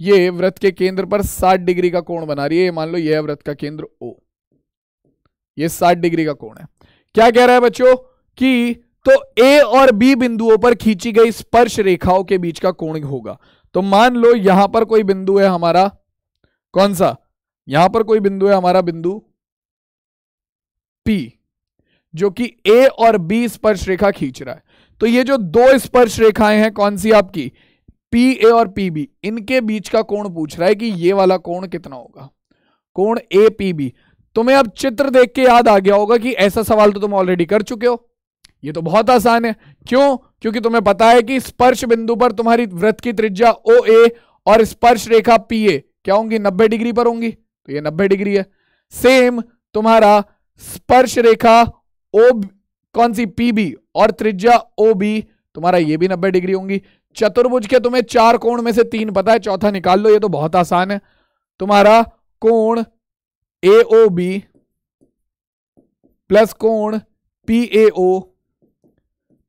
ये व्रत के केंद्र पर सात डिग्री का कोण बना रही है मान लो यह व्रत का केंद्र ओ ये सात डिग्री का कोण है क्या कह रहा है बच्चों कि तो ए और बी बिंदुओं पर खींची गई स्पर्श रेखाओं के बीच का कोण होगा तो मान लो यहां पर कोई बिंदु है हमारा कौन सा यहां पर कोई बिंदु है हमारा बिंदु P जो कि A और B स्पर्श रेखा खींच रहा है तो ये जो दो स्पर्श रेखाएं हैं कौन सी आपकी पी ए और पी बी इनके बीच का कोण पूछ रहा है कि ये वाला कोण कितना होगा कोण ए पी बी तुम्हें अब चित्र देख के याद आ गया होगा कि ऐसा सवाल तो तुम ऑलरेडी कर चुके हो ये तो बहुत आसान है क्यों क्योंकि तुम्हें पता है कि स्पर्श बिंदु पर तुम्हारी वृत्त की त्रिज्या ओ ए और स्पर्श रेखा पी ए क्या होंगी नब्बे डिग्री पर होंगी तो ये नब्बे डिग्री है सेम तुम्हारा स्पर्श रेखा ओ कौन सी पीबी और त्रिज्या ओ बी तुम्हारा ये भी नब्बे डिग्री होंगी चतुर्भुज के तुम्हें चार कोण में से तीन पता है चौथा निकाल लो ये तो बहुत आसान है तुम्हारा कोण ए ओ बी प्लस कोण पी ए ओ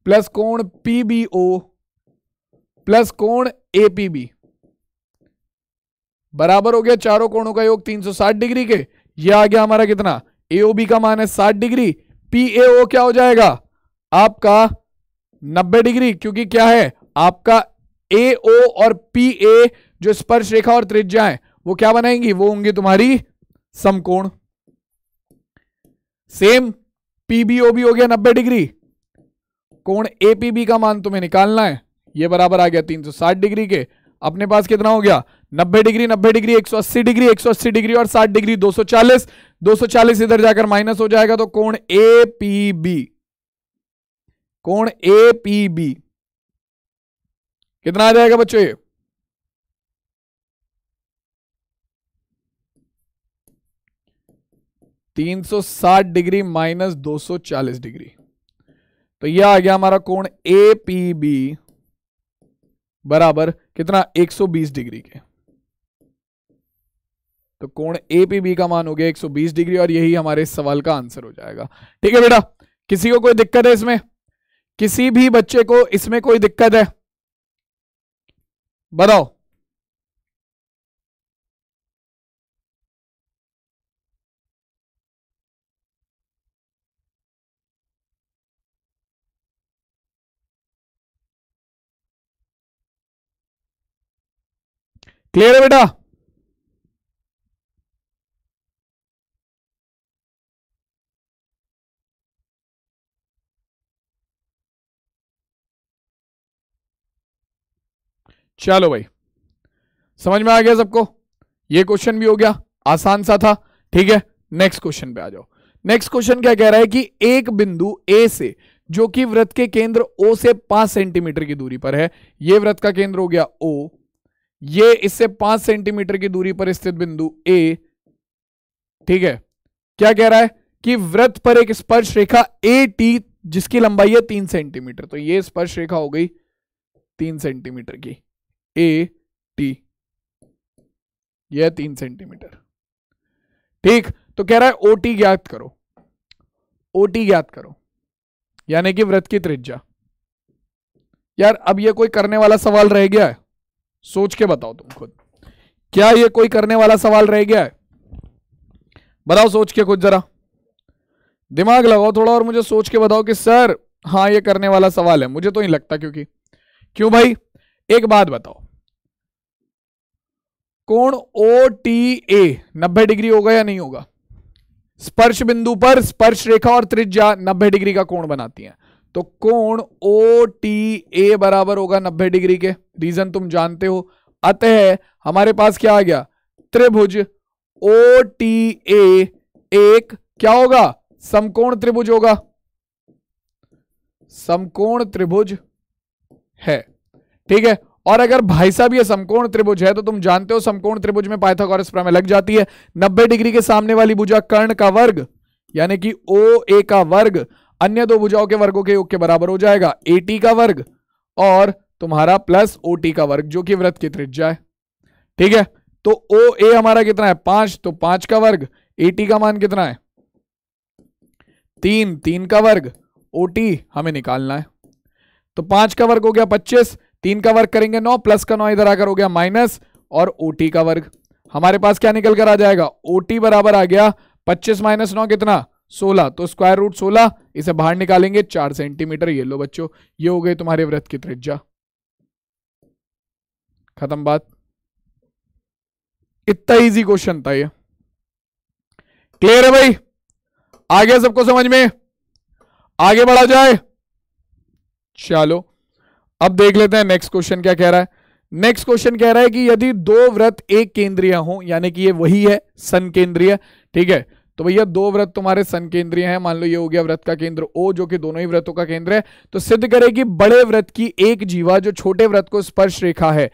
प्लस कोण पी बी ओ प्लस कोण ए पी बी बराबर हो गया चारों कोणों का योग 360 डिग्री के ये आ गया हमारा कितना एओबी का मान है 60 डिग्री पी एओ क्या हो जाएगा आपका 90 डिग्री क्योंकि क्या है आपका एओ और पी ए जो स्पर्श रेखा और त्रिज्या है वो क्या बनाएंगी वो होंगी तुम्हारी समकोण सेम पीबीओ भी हो गया 90 डिग्री कोण एपीबी का मान तुम्हें निकालना है ये बराबर आ गया 360 डिग्री के अपने पास कितना हो गया 90 डिग्री 90 डिग्री 180 डिग्री 180 डिग्री और 60 डिग्री 240 240 इधर जाकर माइनस हो जाएगा तो कोण ए पी बी कोण ए पी बी कितना आ जाएगा बच्चों ये तीन सौ साठ डिग्री माइनस दो सौ चालीस डिग्री तो यह आ गया हमारा कोण ए पी बी बराबर कितना एक सौ बीस डिग्री के तो कोण ए पी बी का मान हो गया एक डिग्री और यही हमारे सवाल का आंसर हो जाएगा ठीक है बेटा किसी को कोई दिक्कत है इसमें किसी भी बच्चे को इसमें कोई दिक्कत है
बताओ क्लियर है बेटा
चलो भाई समझ में आ गया सबको ये क्वेश्चन भी हो गया आसान सा था ठीक है नेक्स्ट क्वेश्चन पे आ जाओ नेक्स्ट क्वेश्चन क्या कह रहा है कि एक बिंदु ए से जो कि व्रत के केंद्र ओ से पांच सेंटीमीटर की दूरी पर है यह व्रत का केंद्र हो गया ओ ये इससे पांच सेंटीमीटर की दूरी पर स्थित बिंदु ए ठीक है क्या कह रहा है कि व्रत पर एक स्पर्श रेखा ए टी जिसकी लंबाई है तीन सेंटीमीटर तो ये स्पर्श रेखा हो गई तीन सेंटीमीटर की ए टी यह तीन सेंटीमीटर ठीक तो कह रहा है ओटी ज्ञात करो ओटी ज्ञात करो यानी कि व्रत की त्रिज्या यार अब यह कोई करने वाला सवाल रह गया है सोच के बताओ तुम खुद क्या यह कोई करने वाला सवाल रह गया है बताओ सोच के कुछ जरा दिमाग लगाओ थोड़ा और मुझे सोच के बताओ कि सर हाँ ये करने वाला सवाल है मुझे तो नहीं लगता क्योंकि क्यों भाई एक बात बताओ कोण ओ टी ए नब्बे डिग्री होगा या नहीं होगा स्पर्श बिंदु पर स्पर्श रेखा और त्रिज्या नब्बे डिग्री का कोण बनाती है तो कोण ओ टी ए बराबर होगा नब्बे डिग्री के रीजन तुम जानते हो अतः हमारे पास क्या आ गया त्रिभुज ओ टी ए एक क्या होगा समकोण त्रिभुज होगा समकोण त्रिभुज है ठीक है और अगर भाई साहब ये समकोण त्रिभुज है तो तुम जानते हो समकोण त्रिभुज में पाइथागोरस प्रमेय लग जाती है 90 डिग्री के सामने वाली भुजा कर्ण का वर्ग यानी कि ओ ए का वर्ग अन्य दो भुजाओं के वर्गों के योग के बराबर हो जाएगा ए का वर्ग और तुम्हारा प्लस ओ का वर्ग जो कि व्रत की त्रिज्या है ठीक है तो ओ ए हमारा कितना है पांच तो पांच का वर्ग ए टी का मान कितना है तीन तीन का वर्ग ओ टी हमें निकालना है तो पांच का वर्ग हो गया पच्चीस तीन का वर्ग करेंगे नौ प्लस का नौ इधर आकर हो गया माइनस और ओटी का वर्ग हमारे पास क्या निकल कर आ जाएगा ओटी बराबर आ गया पच्चीस माइनस नौ कितना सोलह तो स्क्वायर रूट सोलह इसे बाहर निकालेंगे चार सेंटीमीटर ये लो बच्चों ये हो गए तुम्हारे व्रत की त्रिज्या खत्म बात इतना इजी क्वेश्चन था ये क्लियर है भाई आगे सबको समझ में आगे बढ़ा जाए चलो अब देख लेते हैं नेक्स्ट क्वेश्चन क्या कह रहा है नेक्स्ट क्वेश्चन कह रहा है कि यदि दो व्रत एक केंद्रीय हो यानी कि ये वही है सन केंद्रीय ठीक है तो भैया दो व्रत तुम्हारे सन केंद्रीय है मान लो ये हो गया व्रत का केंद्र ओ जो कि दोनों ही व्रतों का केंद्र है तो सिद्ध करे कि बड़े व्रत की एक जीवा जो छोटे व्रत को स्पर्श रेखा है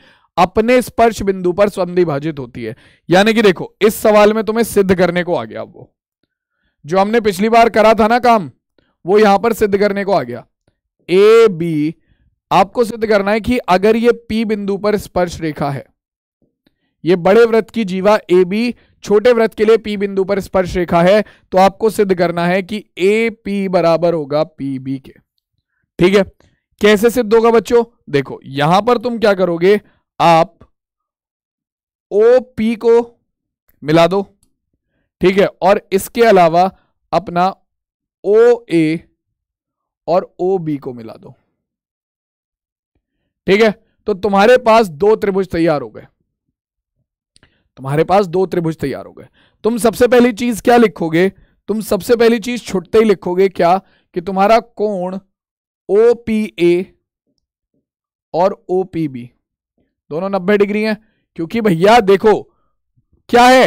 अपने स्पर्श बिंदु पर संधिभाजित होती है यानी कि देखो इस सवाल में तुम्हें सिद्ध करने को आ गया वो जो हमने पिछली बार करा था ना काम वो यहां पर सिद्ध करने को आ गया ए बी आपको सिद्ध करना है कि अगर ये पी बिंदु पर स्पर्श रेखा है ये बड़े व्रत की जीवा ए बी छोटे व्रत के लिए पी बिंदु पर स्पर्श रेखा है तो आपको सिद्ध करना है कि ए पी बराबर होगा पी बी के ठीक है कैसे सिद्ध होगा बच्चों देखो यहां पर तुम क्या करोगे आप ओ पी को मिला दो ठीक है और इसके अलावा अपना ओ ए और ओ बी को मिला दो ठीक है तो तुम्हारे पास दो त्रिभुज तैयार हो गए तुम्हारे पास दो त्रिभुज तैयार हो गए तुम सबसे पहली चीज क्या लिखोगे तुम सबसे पहली चीज छुटते ही लिखोगे क्या कि तुम्हारा कोण ओ पी ए और ओ पी बी दोनों नब्बे डिग्री हैं क्योंकि भैया देखो क्या है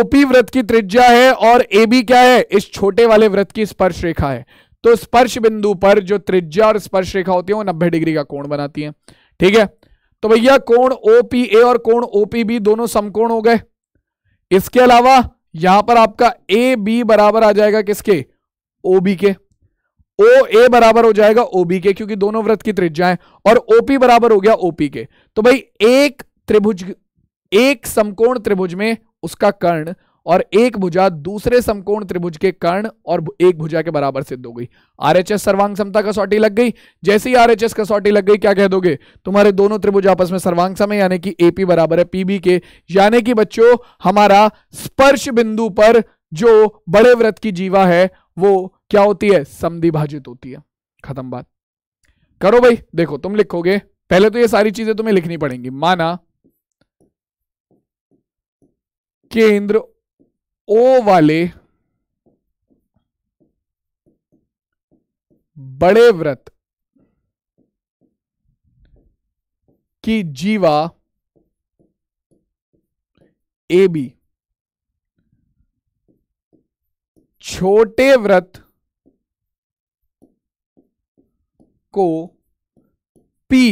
ओपी व्रत की त्रिज्या है और ए बी क्या है इस छोटे वाले व्रत की स्पर्श रेखा है तो स्पर्श बिंदु पर जो त्रिज्या और स्पर्श रेखा होती है वो नब्बे डिग्री का कोण बनाती है ठीक है तो भैया कोण ओपीए और कोण ओपीबी दोनों समकोण हो गए इसके अलावा यहां पर आपका ए बी बराबर आ जाएगा किसके ओबी के ओ ए बराबर हो जाएगा ओबी के क्योंकि दोनों व्रत की त्रिज्या है और ओपी बराबर हो गया ओपी के तो भाई एक त्रिभुज एक समकोण त्रिभुज में उसका कर्ण और एक भुजा दूसरे समकोण त्रिभुज के कर्ण और एक भुजा के बराबर सिद्ध हो गई आरएचएस सर्वांग समता कसौटी लग गई जैसे ही आरएचएस कसौटी लग गई क्या कह दोगे तुम्हारे दोनों त्रिभुज आपस में सर्वांग समय यानी कि एपी बराबर है पीबी के यानी कि बच्चों हमारा स्पर्श बिंदु पर जो बड़े व्रत की जीवा है वो क्या होती है समिभाजित होती है खत्म बात करो भाई देखो तुम लिखोगे पहले तो ये सारी चीजें तुम्हें लिखनी पड़ेंगी माना केंद्र ओ वाले बड़े व्रत की जीवा ए बी छोटे व्रत को पी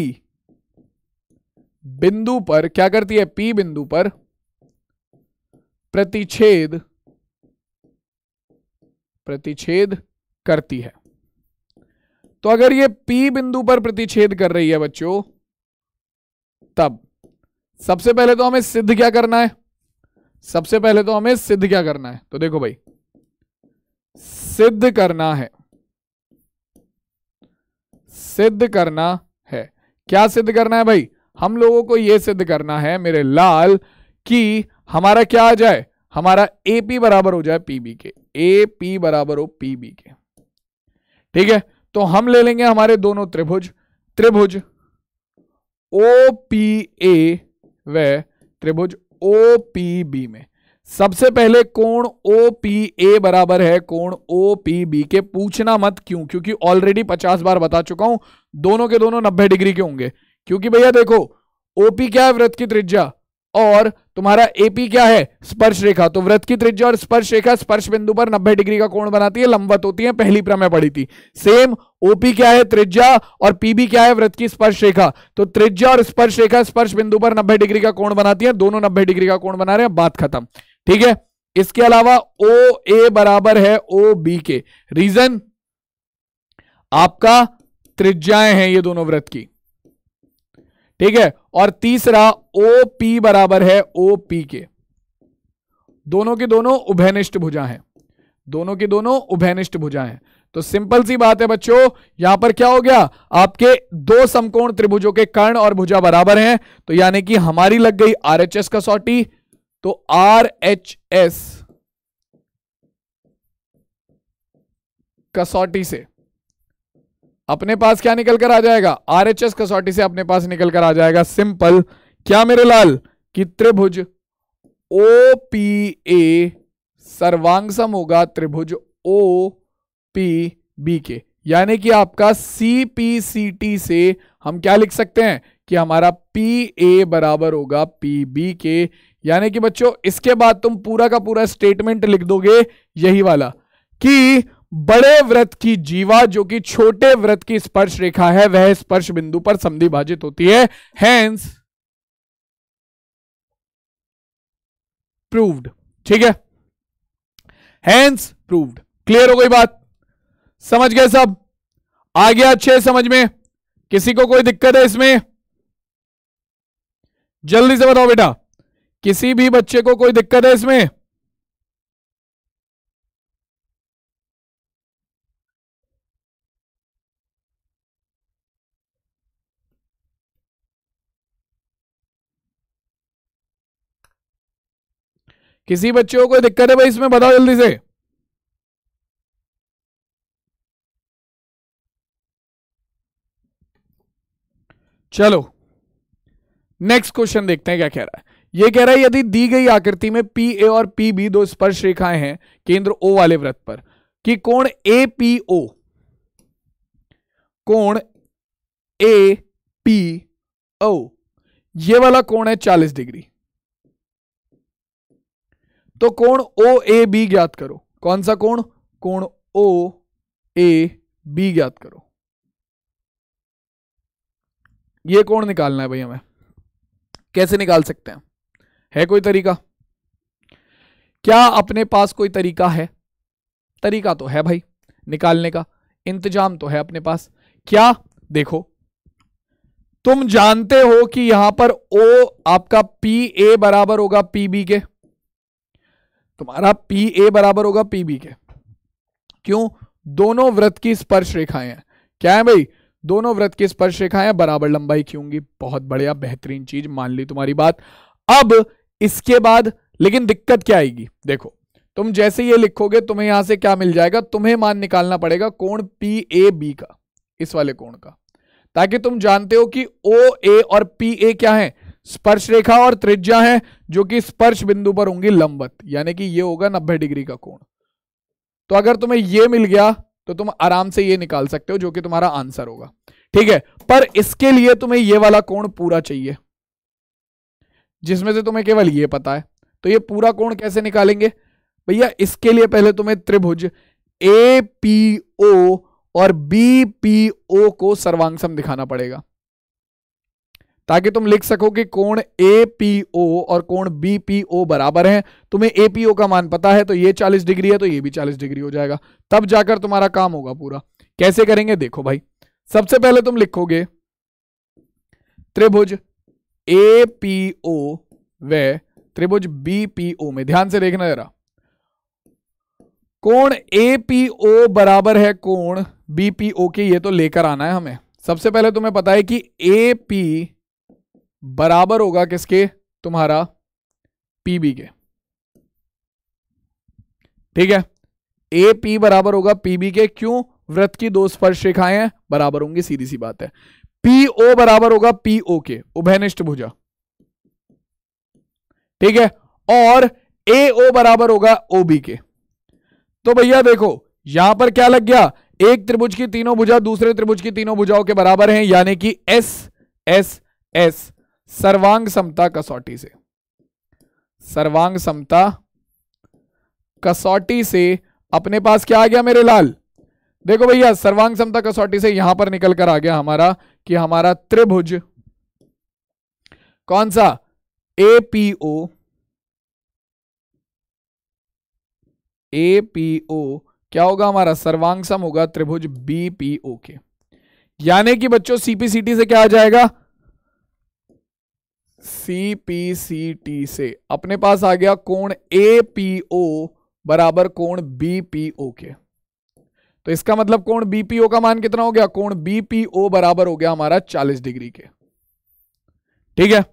बिंदु पर क्या करती है पी बिंदु पर प्रतिच्छेद प्रतिच्छेद करती है तो अगर ये P बिंदु पर प्रतिच्छेद कर रही है बच्चों तब सबसे पहले तो हमें सिद्ध क्या करना है सबसे पहले तो हमें सिद्ध क्या करना है तो देखो भाई सिद्ध करना है सिद्ध करना है क्या सिद्ध करना है भाई हम लोगों को यह सिद्ध करना है मेरे लाल कि हमारा क्या आ जाए हमारा एपी बराबर हो जाए पीबी के ए पी बराबर हो पीबी के ठीक है तो हम ले लेंगे हमारे दोनों त्रिभुज त्रिभुज ओ पी ए व त्रिभुज ओ पी बी में सबसे पहले कोण ओ पी ए बराबर है कोण ओ पी बी के पूछना मत क्यों क्योंकि ऑलरेडी पचास बार बता चुका हूं दोनों के दोनों नब्बे डिग्री के होंगे क्योंकि भैया देखो ओपी क्या है वृत्त की त्रिज्या और तुम्हारा एपी क्या है स्पर्श रेखा तो व्रत की त्रिज्या और स्पर्श रेखा स्पर्श बिंदु पर 90 डिग्री का कोण बनाती है लंबवत होती है पहली प्रमेय पड़ी थी सेम ओपी क्या है त्रिज्या और पीबी क्या है व्रत की स्पर्श रेखा तो त्रिज्या और स्पर्श रेखा स्पर्श बिंदु पर 90 डिग्री का कोण बनाती है दोनों नब्बे डिग्री का कोण बना रहे हैं बात खत्म ठीक है इसके अलावा ओ ए बराबर है ओ बी के रीजन आपका त्रिज्याएं हैं ये दोनों व्रत की ठीक है और तीसरा ओ पी बराबर है ओ पी के दोनों के दोनों उभयनिष्ठ भुजा हैं दोनों के दोनों उभयनिष्ठ भुजा हैं तो सिंपल सी बात है बच्चों यहां पर क्या हो गया आपके दो समकोण त्रिभुजों के कर्ण और भुजा बराबर हैं तो यानी कि हमारी लग गई आर एच एस कसौटी तो आर एच एस कसौटी से अपने पास क्या निकल कर आ जाएगा आर एच एस कसौटी से अपने पास निकल कर आ जाएगा सिंपल क्या मेरे लाल कि त्रिभुज ओ पी ए सर्वांगसम होगा त्रिभुज ओ पी बी के यानी कि आपका सी पी सी टी से हम क्या लिख सकते हैं कि हमारा पी ए बराबर होगा पी बी के यानी कि बच्चों इसके बाद तुम पूरा का पूरा स्टेटमेंट लिख दोगे यही वाला कि बड़े व्रत की जीवा जो कि छोटे व्रत की स्पर्श रेखा है वह स्पर्श बिंदु पर संधिभाजित होती है हैंस प्रूव्ड ठीक है हैंस प्रूव्ड क्लियर हो गई बात समझ गए सब आ गया अच्छे समझ में किसी को कोई दिक्कत है इसमें जल्दी से बताओ बेटा किसी भी बच्चे को कोई दिक्कत है इसमें
किसी बच्चे को कोई दिक्कत है भाई इसमें बताओ जल्दी से
चलो नेक्स्ट क्वेश्चन देखते हैं क्या कह रहा है ये कह रहा है यदि दी गई आकृति में पी ए और पी बी दो स्पर्श रेखाएं हैं केंद्र ओ वाले व्रत पर कि कोण ए पी ओ कोण ए पी ओ ये वाला कोण है 40 डिग्री तो कोण ओ ए बी ज्ञात करो कौन सा कोण कोण ओ ए बी ज्ञात करो ये कोण निकालना है भाई हमें कैसे निकाल सकते हैं है कोई तरीका क्या अपने पास कोई तरीका है तरीका तो है भाई निकालने का इंतजाम तो है अपने पास क्या देखो तुम जानते हो कि यहां पर ओ आपका पी ए बराबर होगा पी बी के तुम्हारा पी ए बराबर होगा पी बी के क्यों दोनों व्रत की स्पर्श रेखाएं हैं क्या है भाई दोनों व्रत की स्पर्श रेखाएं बराबर लंबाई की होंगी बहुत बढ़िया बेहतरीन चीज मान ली तुम्हारी बात अब इसके बाद लेकिन दिक्कत क्या आएगी देखो तुम जैसे ये लिखोगे तुम्हें यहां से क्या मिल जाएगा तुम्हें मान निकालना पड़ेगा कोण पी ए बी का इस वाले कोण का ताकि तुम जानते हो कि ओ ए और पी ए क्या है स्पर्श रेखा और त्रिज्या है जो कि स्पर्श बिंदु पर होंगी लंबत यानी कि ये होगा नब्बे डिग्री का कोण तो अगर तुम्हें ये मिल गया तो तुम आराम से ये निकाल सकते हो जो कि तुम्हारा आंसर होगा ठीक है पर इसके लिए तुम्हें ये वाला कोण पूरा चाहिए जिसमें से तुम्हें केवल ये पता है तो ये पूरा कोण कैसे निकालेंगे भैया इसके लिए पहले तुम्हें त्रिभुज ए पी ओ और बी पी ओ को सर्वांगसम दिखाना पड़ेगा ताकि तुम लिख सको कि कोण ए पी ओ और कोण बी पी ओ बराबर हैं तुम्हें ए पी ओ का मान पता है तो ये 40 डिग्री है तो ये भी 40 डिग्री हो जाएगा तब जाकर तुम्हारा काम होगा पूरा कैसे करेंगे देखो भाई सबसे पहले तुम लिखोगे त्रिभुज ए पी ओ व त्रिभुज बी पी ओ में ध्यान से देखना जरा कोण ए पी ओ बराबर है कोण बी पी ओ के ये तो लेकर आना है हमें सबसे पहले तुम्हें पता है कि ए पी बराबर होगा किसके तुम्हारा पीबी के ठीक है ए पी बराबर होगा पीबी के क्यों वृत्त की दो स्पर्श रेखाएं हैं बराबर होंगी सीधी सी बात है पीओ बराबर होगा पीओ के उभयनिष्ठ भुजा ठीक है और ए बराबर होगा ओबी के तो भैया देखो यहां पर क्या लग गया एक त्रिभुज की तीनों भुजा दूसरे त्रिभुज की तीनों भुजाओं के बराबर हैं यानी कि एस एस एस सर्वांग समता कसौटी से सर्वांग समता कसौटी से अपने पास क्या आ गया मेरे लाल देखो भैया सर्वांग समता कसौटी से यहां पर निकल कर आ गया हमारा कि हमारा त्रिभुज कौन सा ए पी ओ ए पी ओ क्या होगा हमारा सर्वांग सम होगा त्रिभुज बी पी ओ के यानी कि बच्चों सीपीसीटी से क्या आ जाएगा सी पी सी टी से अपने पास आ गया कोण ए पी ओ बराबर कोण बी पी ओ के तो इसका मतलब कोण बी पी ओ का मान कितना हो गया कोण बी पी ओ बराबर हो गया हमारा चालीस डिग्री के ठीक है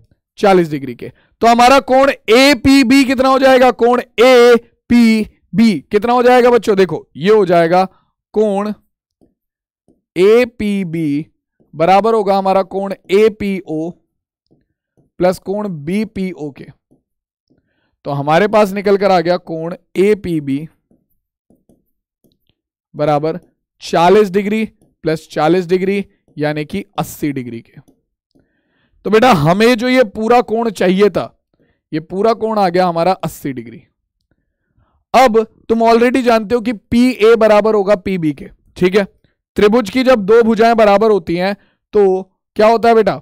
चालीस डिग्री के तो हमारा कोण ए पी बी कितना हो जाएगा कोण ए पी बी कितना हो जाएगा बच्चों देखो ये हो जाएगा कोण ए पी बी बराबर होगा हमारा कोण ए पी ओ प्लस कोण बी पी ओ के तो हमारे पास निकल कर आ गया कोण ए पी बी बराबर 40 डिग्री प्लस 40 डिग्री यानी कि 80 डिग्री के तो बेटा हमें जो ये पूरा कोण चाहिए था ये पूरा कोण आ गया हमारा 80 डिग्री अब तुम ऑलरेडी जानते हो कि पी ए बराबर होगा पी बी के ठीक है त्रिभुज की जब दो भुजाएं बराबर होती हैं तो क्या होता है बेटा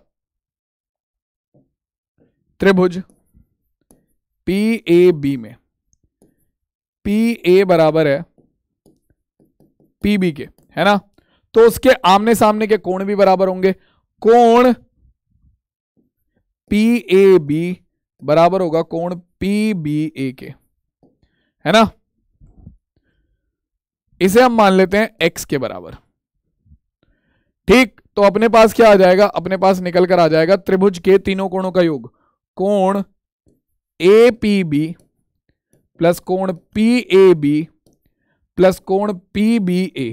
त्रिभुज पी ए बी में पी ए बराबर है पी बी के है ना तो उसके आमने सामने के कोण भी बराबर होंगे कोण पी ए बी बराबर होगा कोण पी बी ए के है ना इसे हम मान लेते हैं एक्स के बराबर ठीक तो अपने पास क्या आ जाएगा अपने पास निकल कर आ जाएगा त्रिभुज के तीनों कोणों का योग कोण ए पी बी प्लस कोण पी ए बी प्लस कोण पी बी ए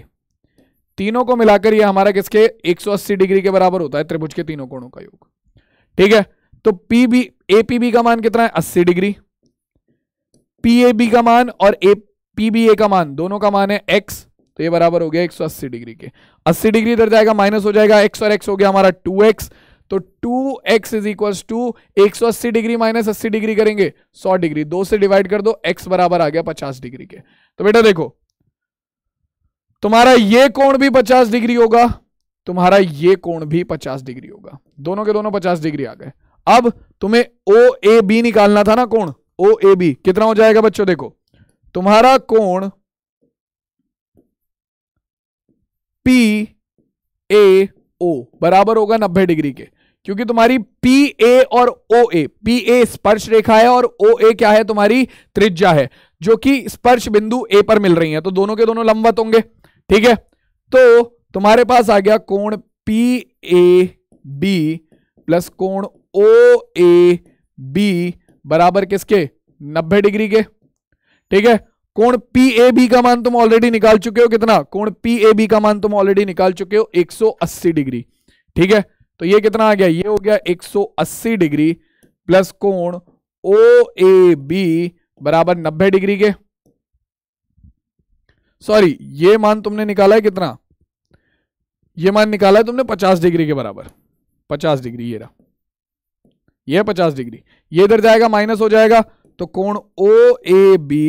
तीनों को मिलाकर ये हमारा किसके 180 डिग्री के बराबर होता है त्रिभुज के तीनों कोणों का योग ठीक है तो P B A P B का मान कितना है 80 डिग्री पी ए बी का मान और ए पी बी ए का मान दोनों का मान है एक्स तो ये बराबर हो गया 180 डिग्री के 80 डिग्री इधर जाएगा माइनस हो जाएगा एक्स और एक्स हो गया हमारा 2x तो two x is equal to एक सौ अस्सी डिग्री माइनस अस्सी डिग्री करेंगे सौ डिग्री दो से डिवाइड कर दो एक्स बराबर आ गया पचास डिग्री के तो बेटा देखो तुम्हारा ये कोण भी पचास डिग्री होगा तुम्हारा ये कोण भी पचास डिग्री होगा दोनों के दोनों पचास डिग्री आ गए अब तुम्हें ओ ए बी निकालना था ना कोण ओ ए बी कितना हो जाएगा बच्चों देखो तुम्हारा कोण पी ए ओ बराबर होगा नब्बे डिग्री के क्योंकि तुम्हारी पी ए और ओ ए पी ए स्पर्श रेखा है और ओ ए क्या है तुम्हारी त्रिज्या है जो कि स्पर्श बिंदु ए पर मिल रही है तो दोनों के दोनों लंबवत होंगे ठीक है तो तुम्हारे पास आ गया कोण पी ए बी प्लस कोण ओ ए बी बराबर किसके नब्बे डिग्री के ठीक है कोण पी ए बी का मान तुम ऑलरेडी निकाल चुके हो कितना कोण पी ए बी का मान तुम ऑलरेडी निकाल चुके हो 180 डिग्री ठीक है तो ये कितना आ गया ये हो गया 180 डिग्री प्लस कोण ओ ए बी बराबर 90 डिग्री के सॉरी ये मान तुमने निकाला है कितना ये मान निकाला है तुमने 50 डिग्री के बराबर 50 डिग्री ये रहा ये 50 डिग्री ये इधर जाएगा माइनस हो जाएगा तो कोण ओ ए बी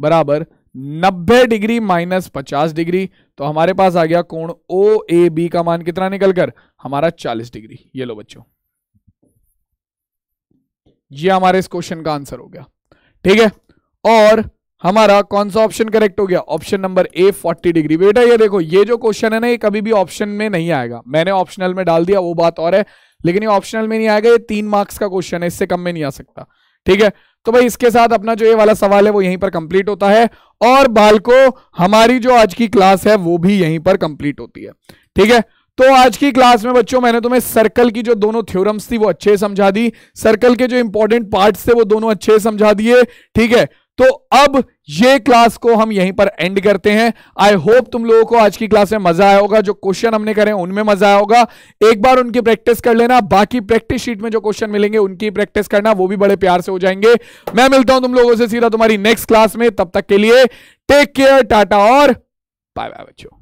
बराबर 90 डिग्री माइनस 50 डिग्री तो हमारे पास आ गया कोण ओ ए बी का मान कितना निकलकर हमारा 40 डिग्री ये लो बच्चों ये हमारे इस क्वेश्चन का आंसर हो गया ठीक है और हमारा कौन सा ऑप्शन करेक्ट हो गया ऑप्शन नंबर ए 40 डिग्री बेटा ये देखो ये जो क्वेश्चन है ना ये कभी भी ऑप्शन में नहीं आएगा मैंने ऑप्शनल में डाल दिया वो बात और है लेकिन ये ऑप्शनल में नहीं आएगा ये तीन मार्क्स का क्वेश्चन है इससे कम में नहीं आ सकता ठीक है तो भाई इसके साथ अपना जो ये वाला सवाल है वो यहीं पर कंप्लीट होता है और बालको हमारी जो आज की क्लास है वो भी यहीं पर कंप्लीट होती है ठीक है तो आज की क्लास में बच्चों मैंने तुम्हें सर्कल की जो दोनों थ्योरम्स थी वो अच्छे समझा दी सर्कल के जो इंपॉर्टेंट पार्ट्स थे वो दोनों अच्छे समझा दिए ठीक है तो अब ये क्लास को हम यहीं पर एंड करते हैं आई होप तुम लोगों को आज की क्लास में मजा आया होगा जो क्वेश्चन हमने करें उनमें मजा आया होगा एक बार उनकी प्रैक्टिस कर लेना बाकी प्रैक्टिस शीट में जो क्वेश्चन मिलेंगे उनकी प्रैक्टिस करना वो भी बड़े प्यार से हो जाएंगे मैं मिलता हूं तुम लोगों से सीधा तुम्हारी नेक्स्ट क्लास में तब तक के लिए टेक केयर टाटा और बाय बाय बच्चों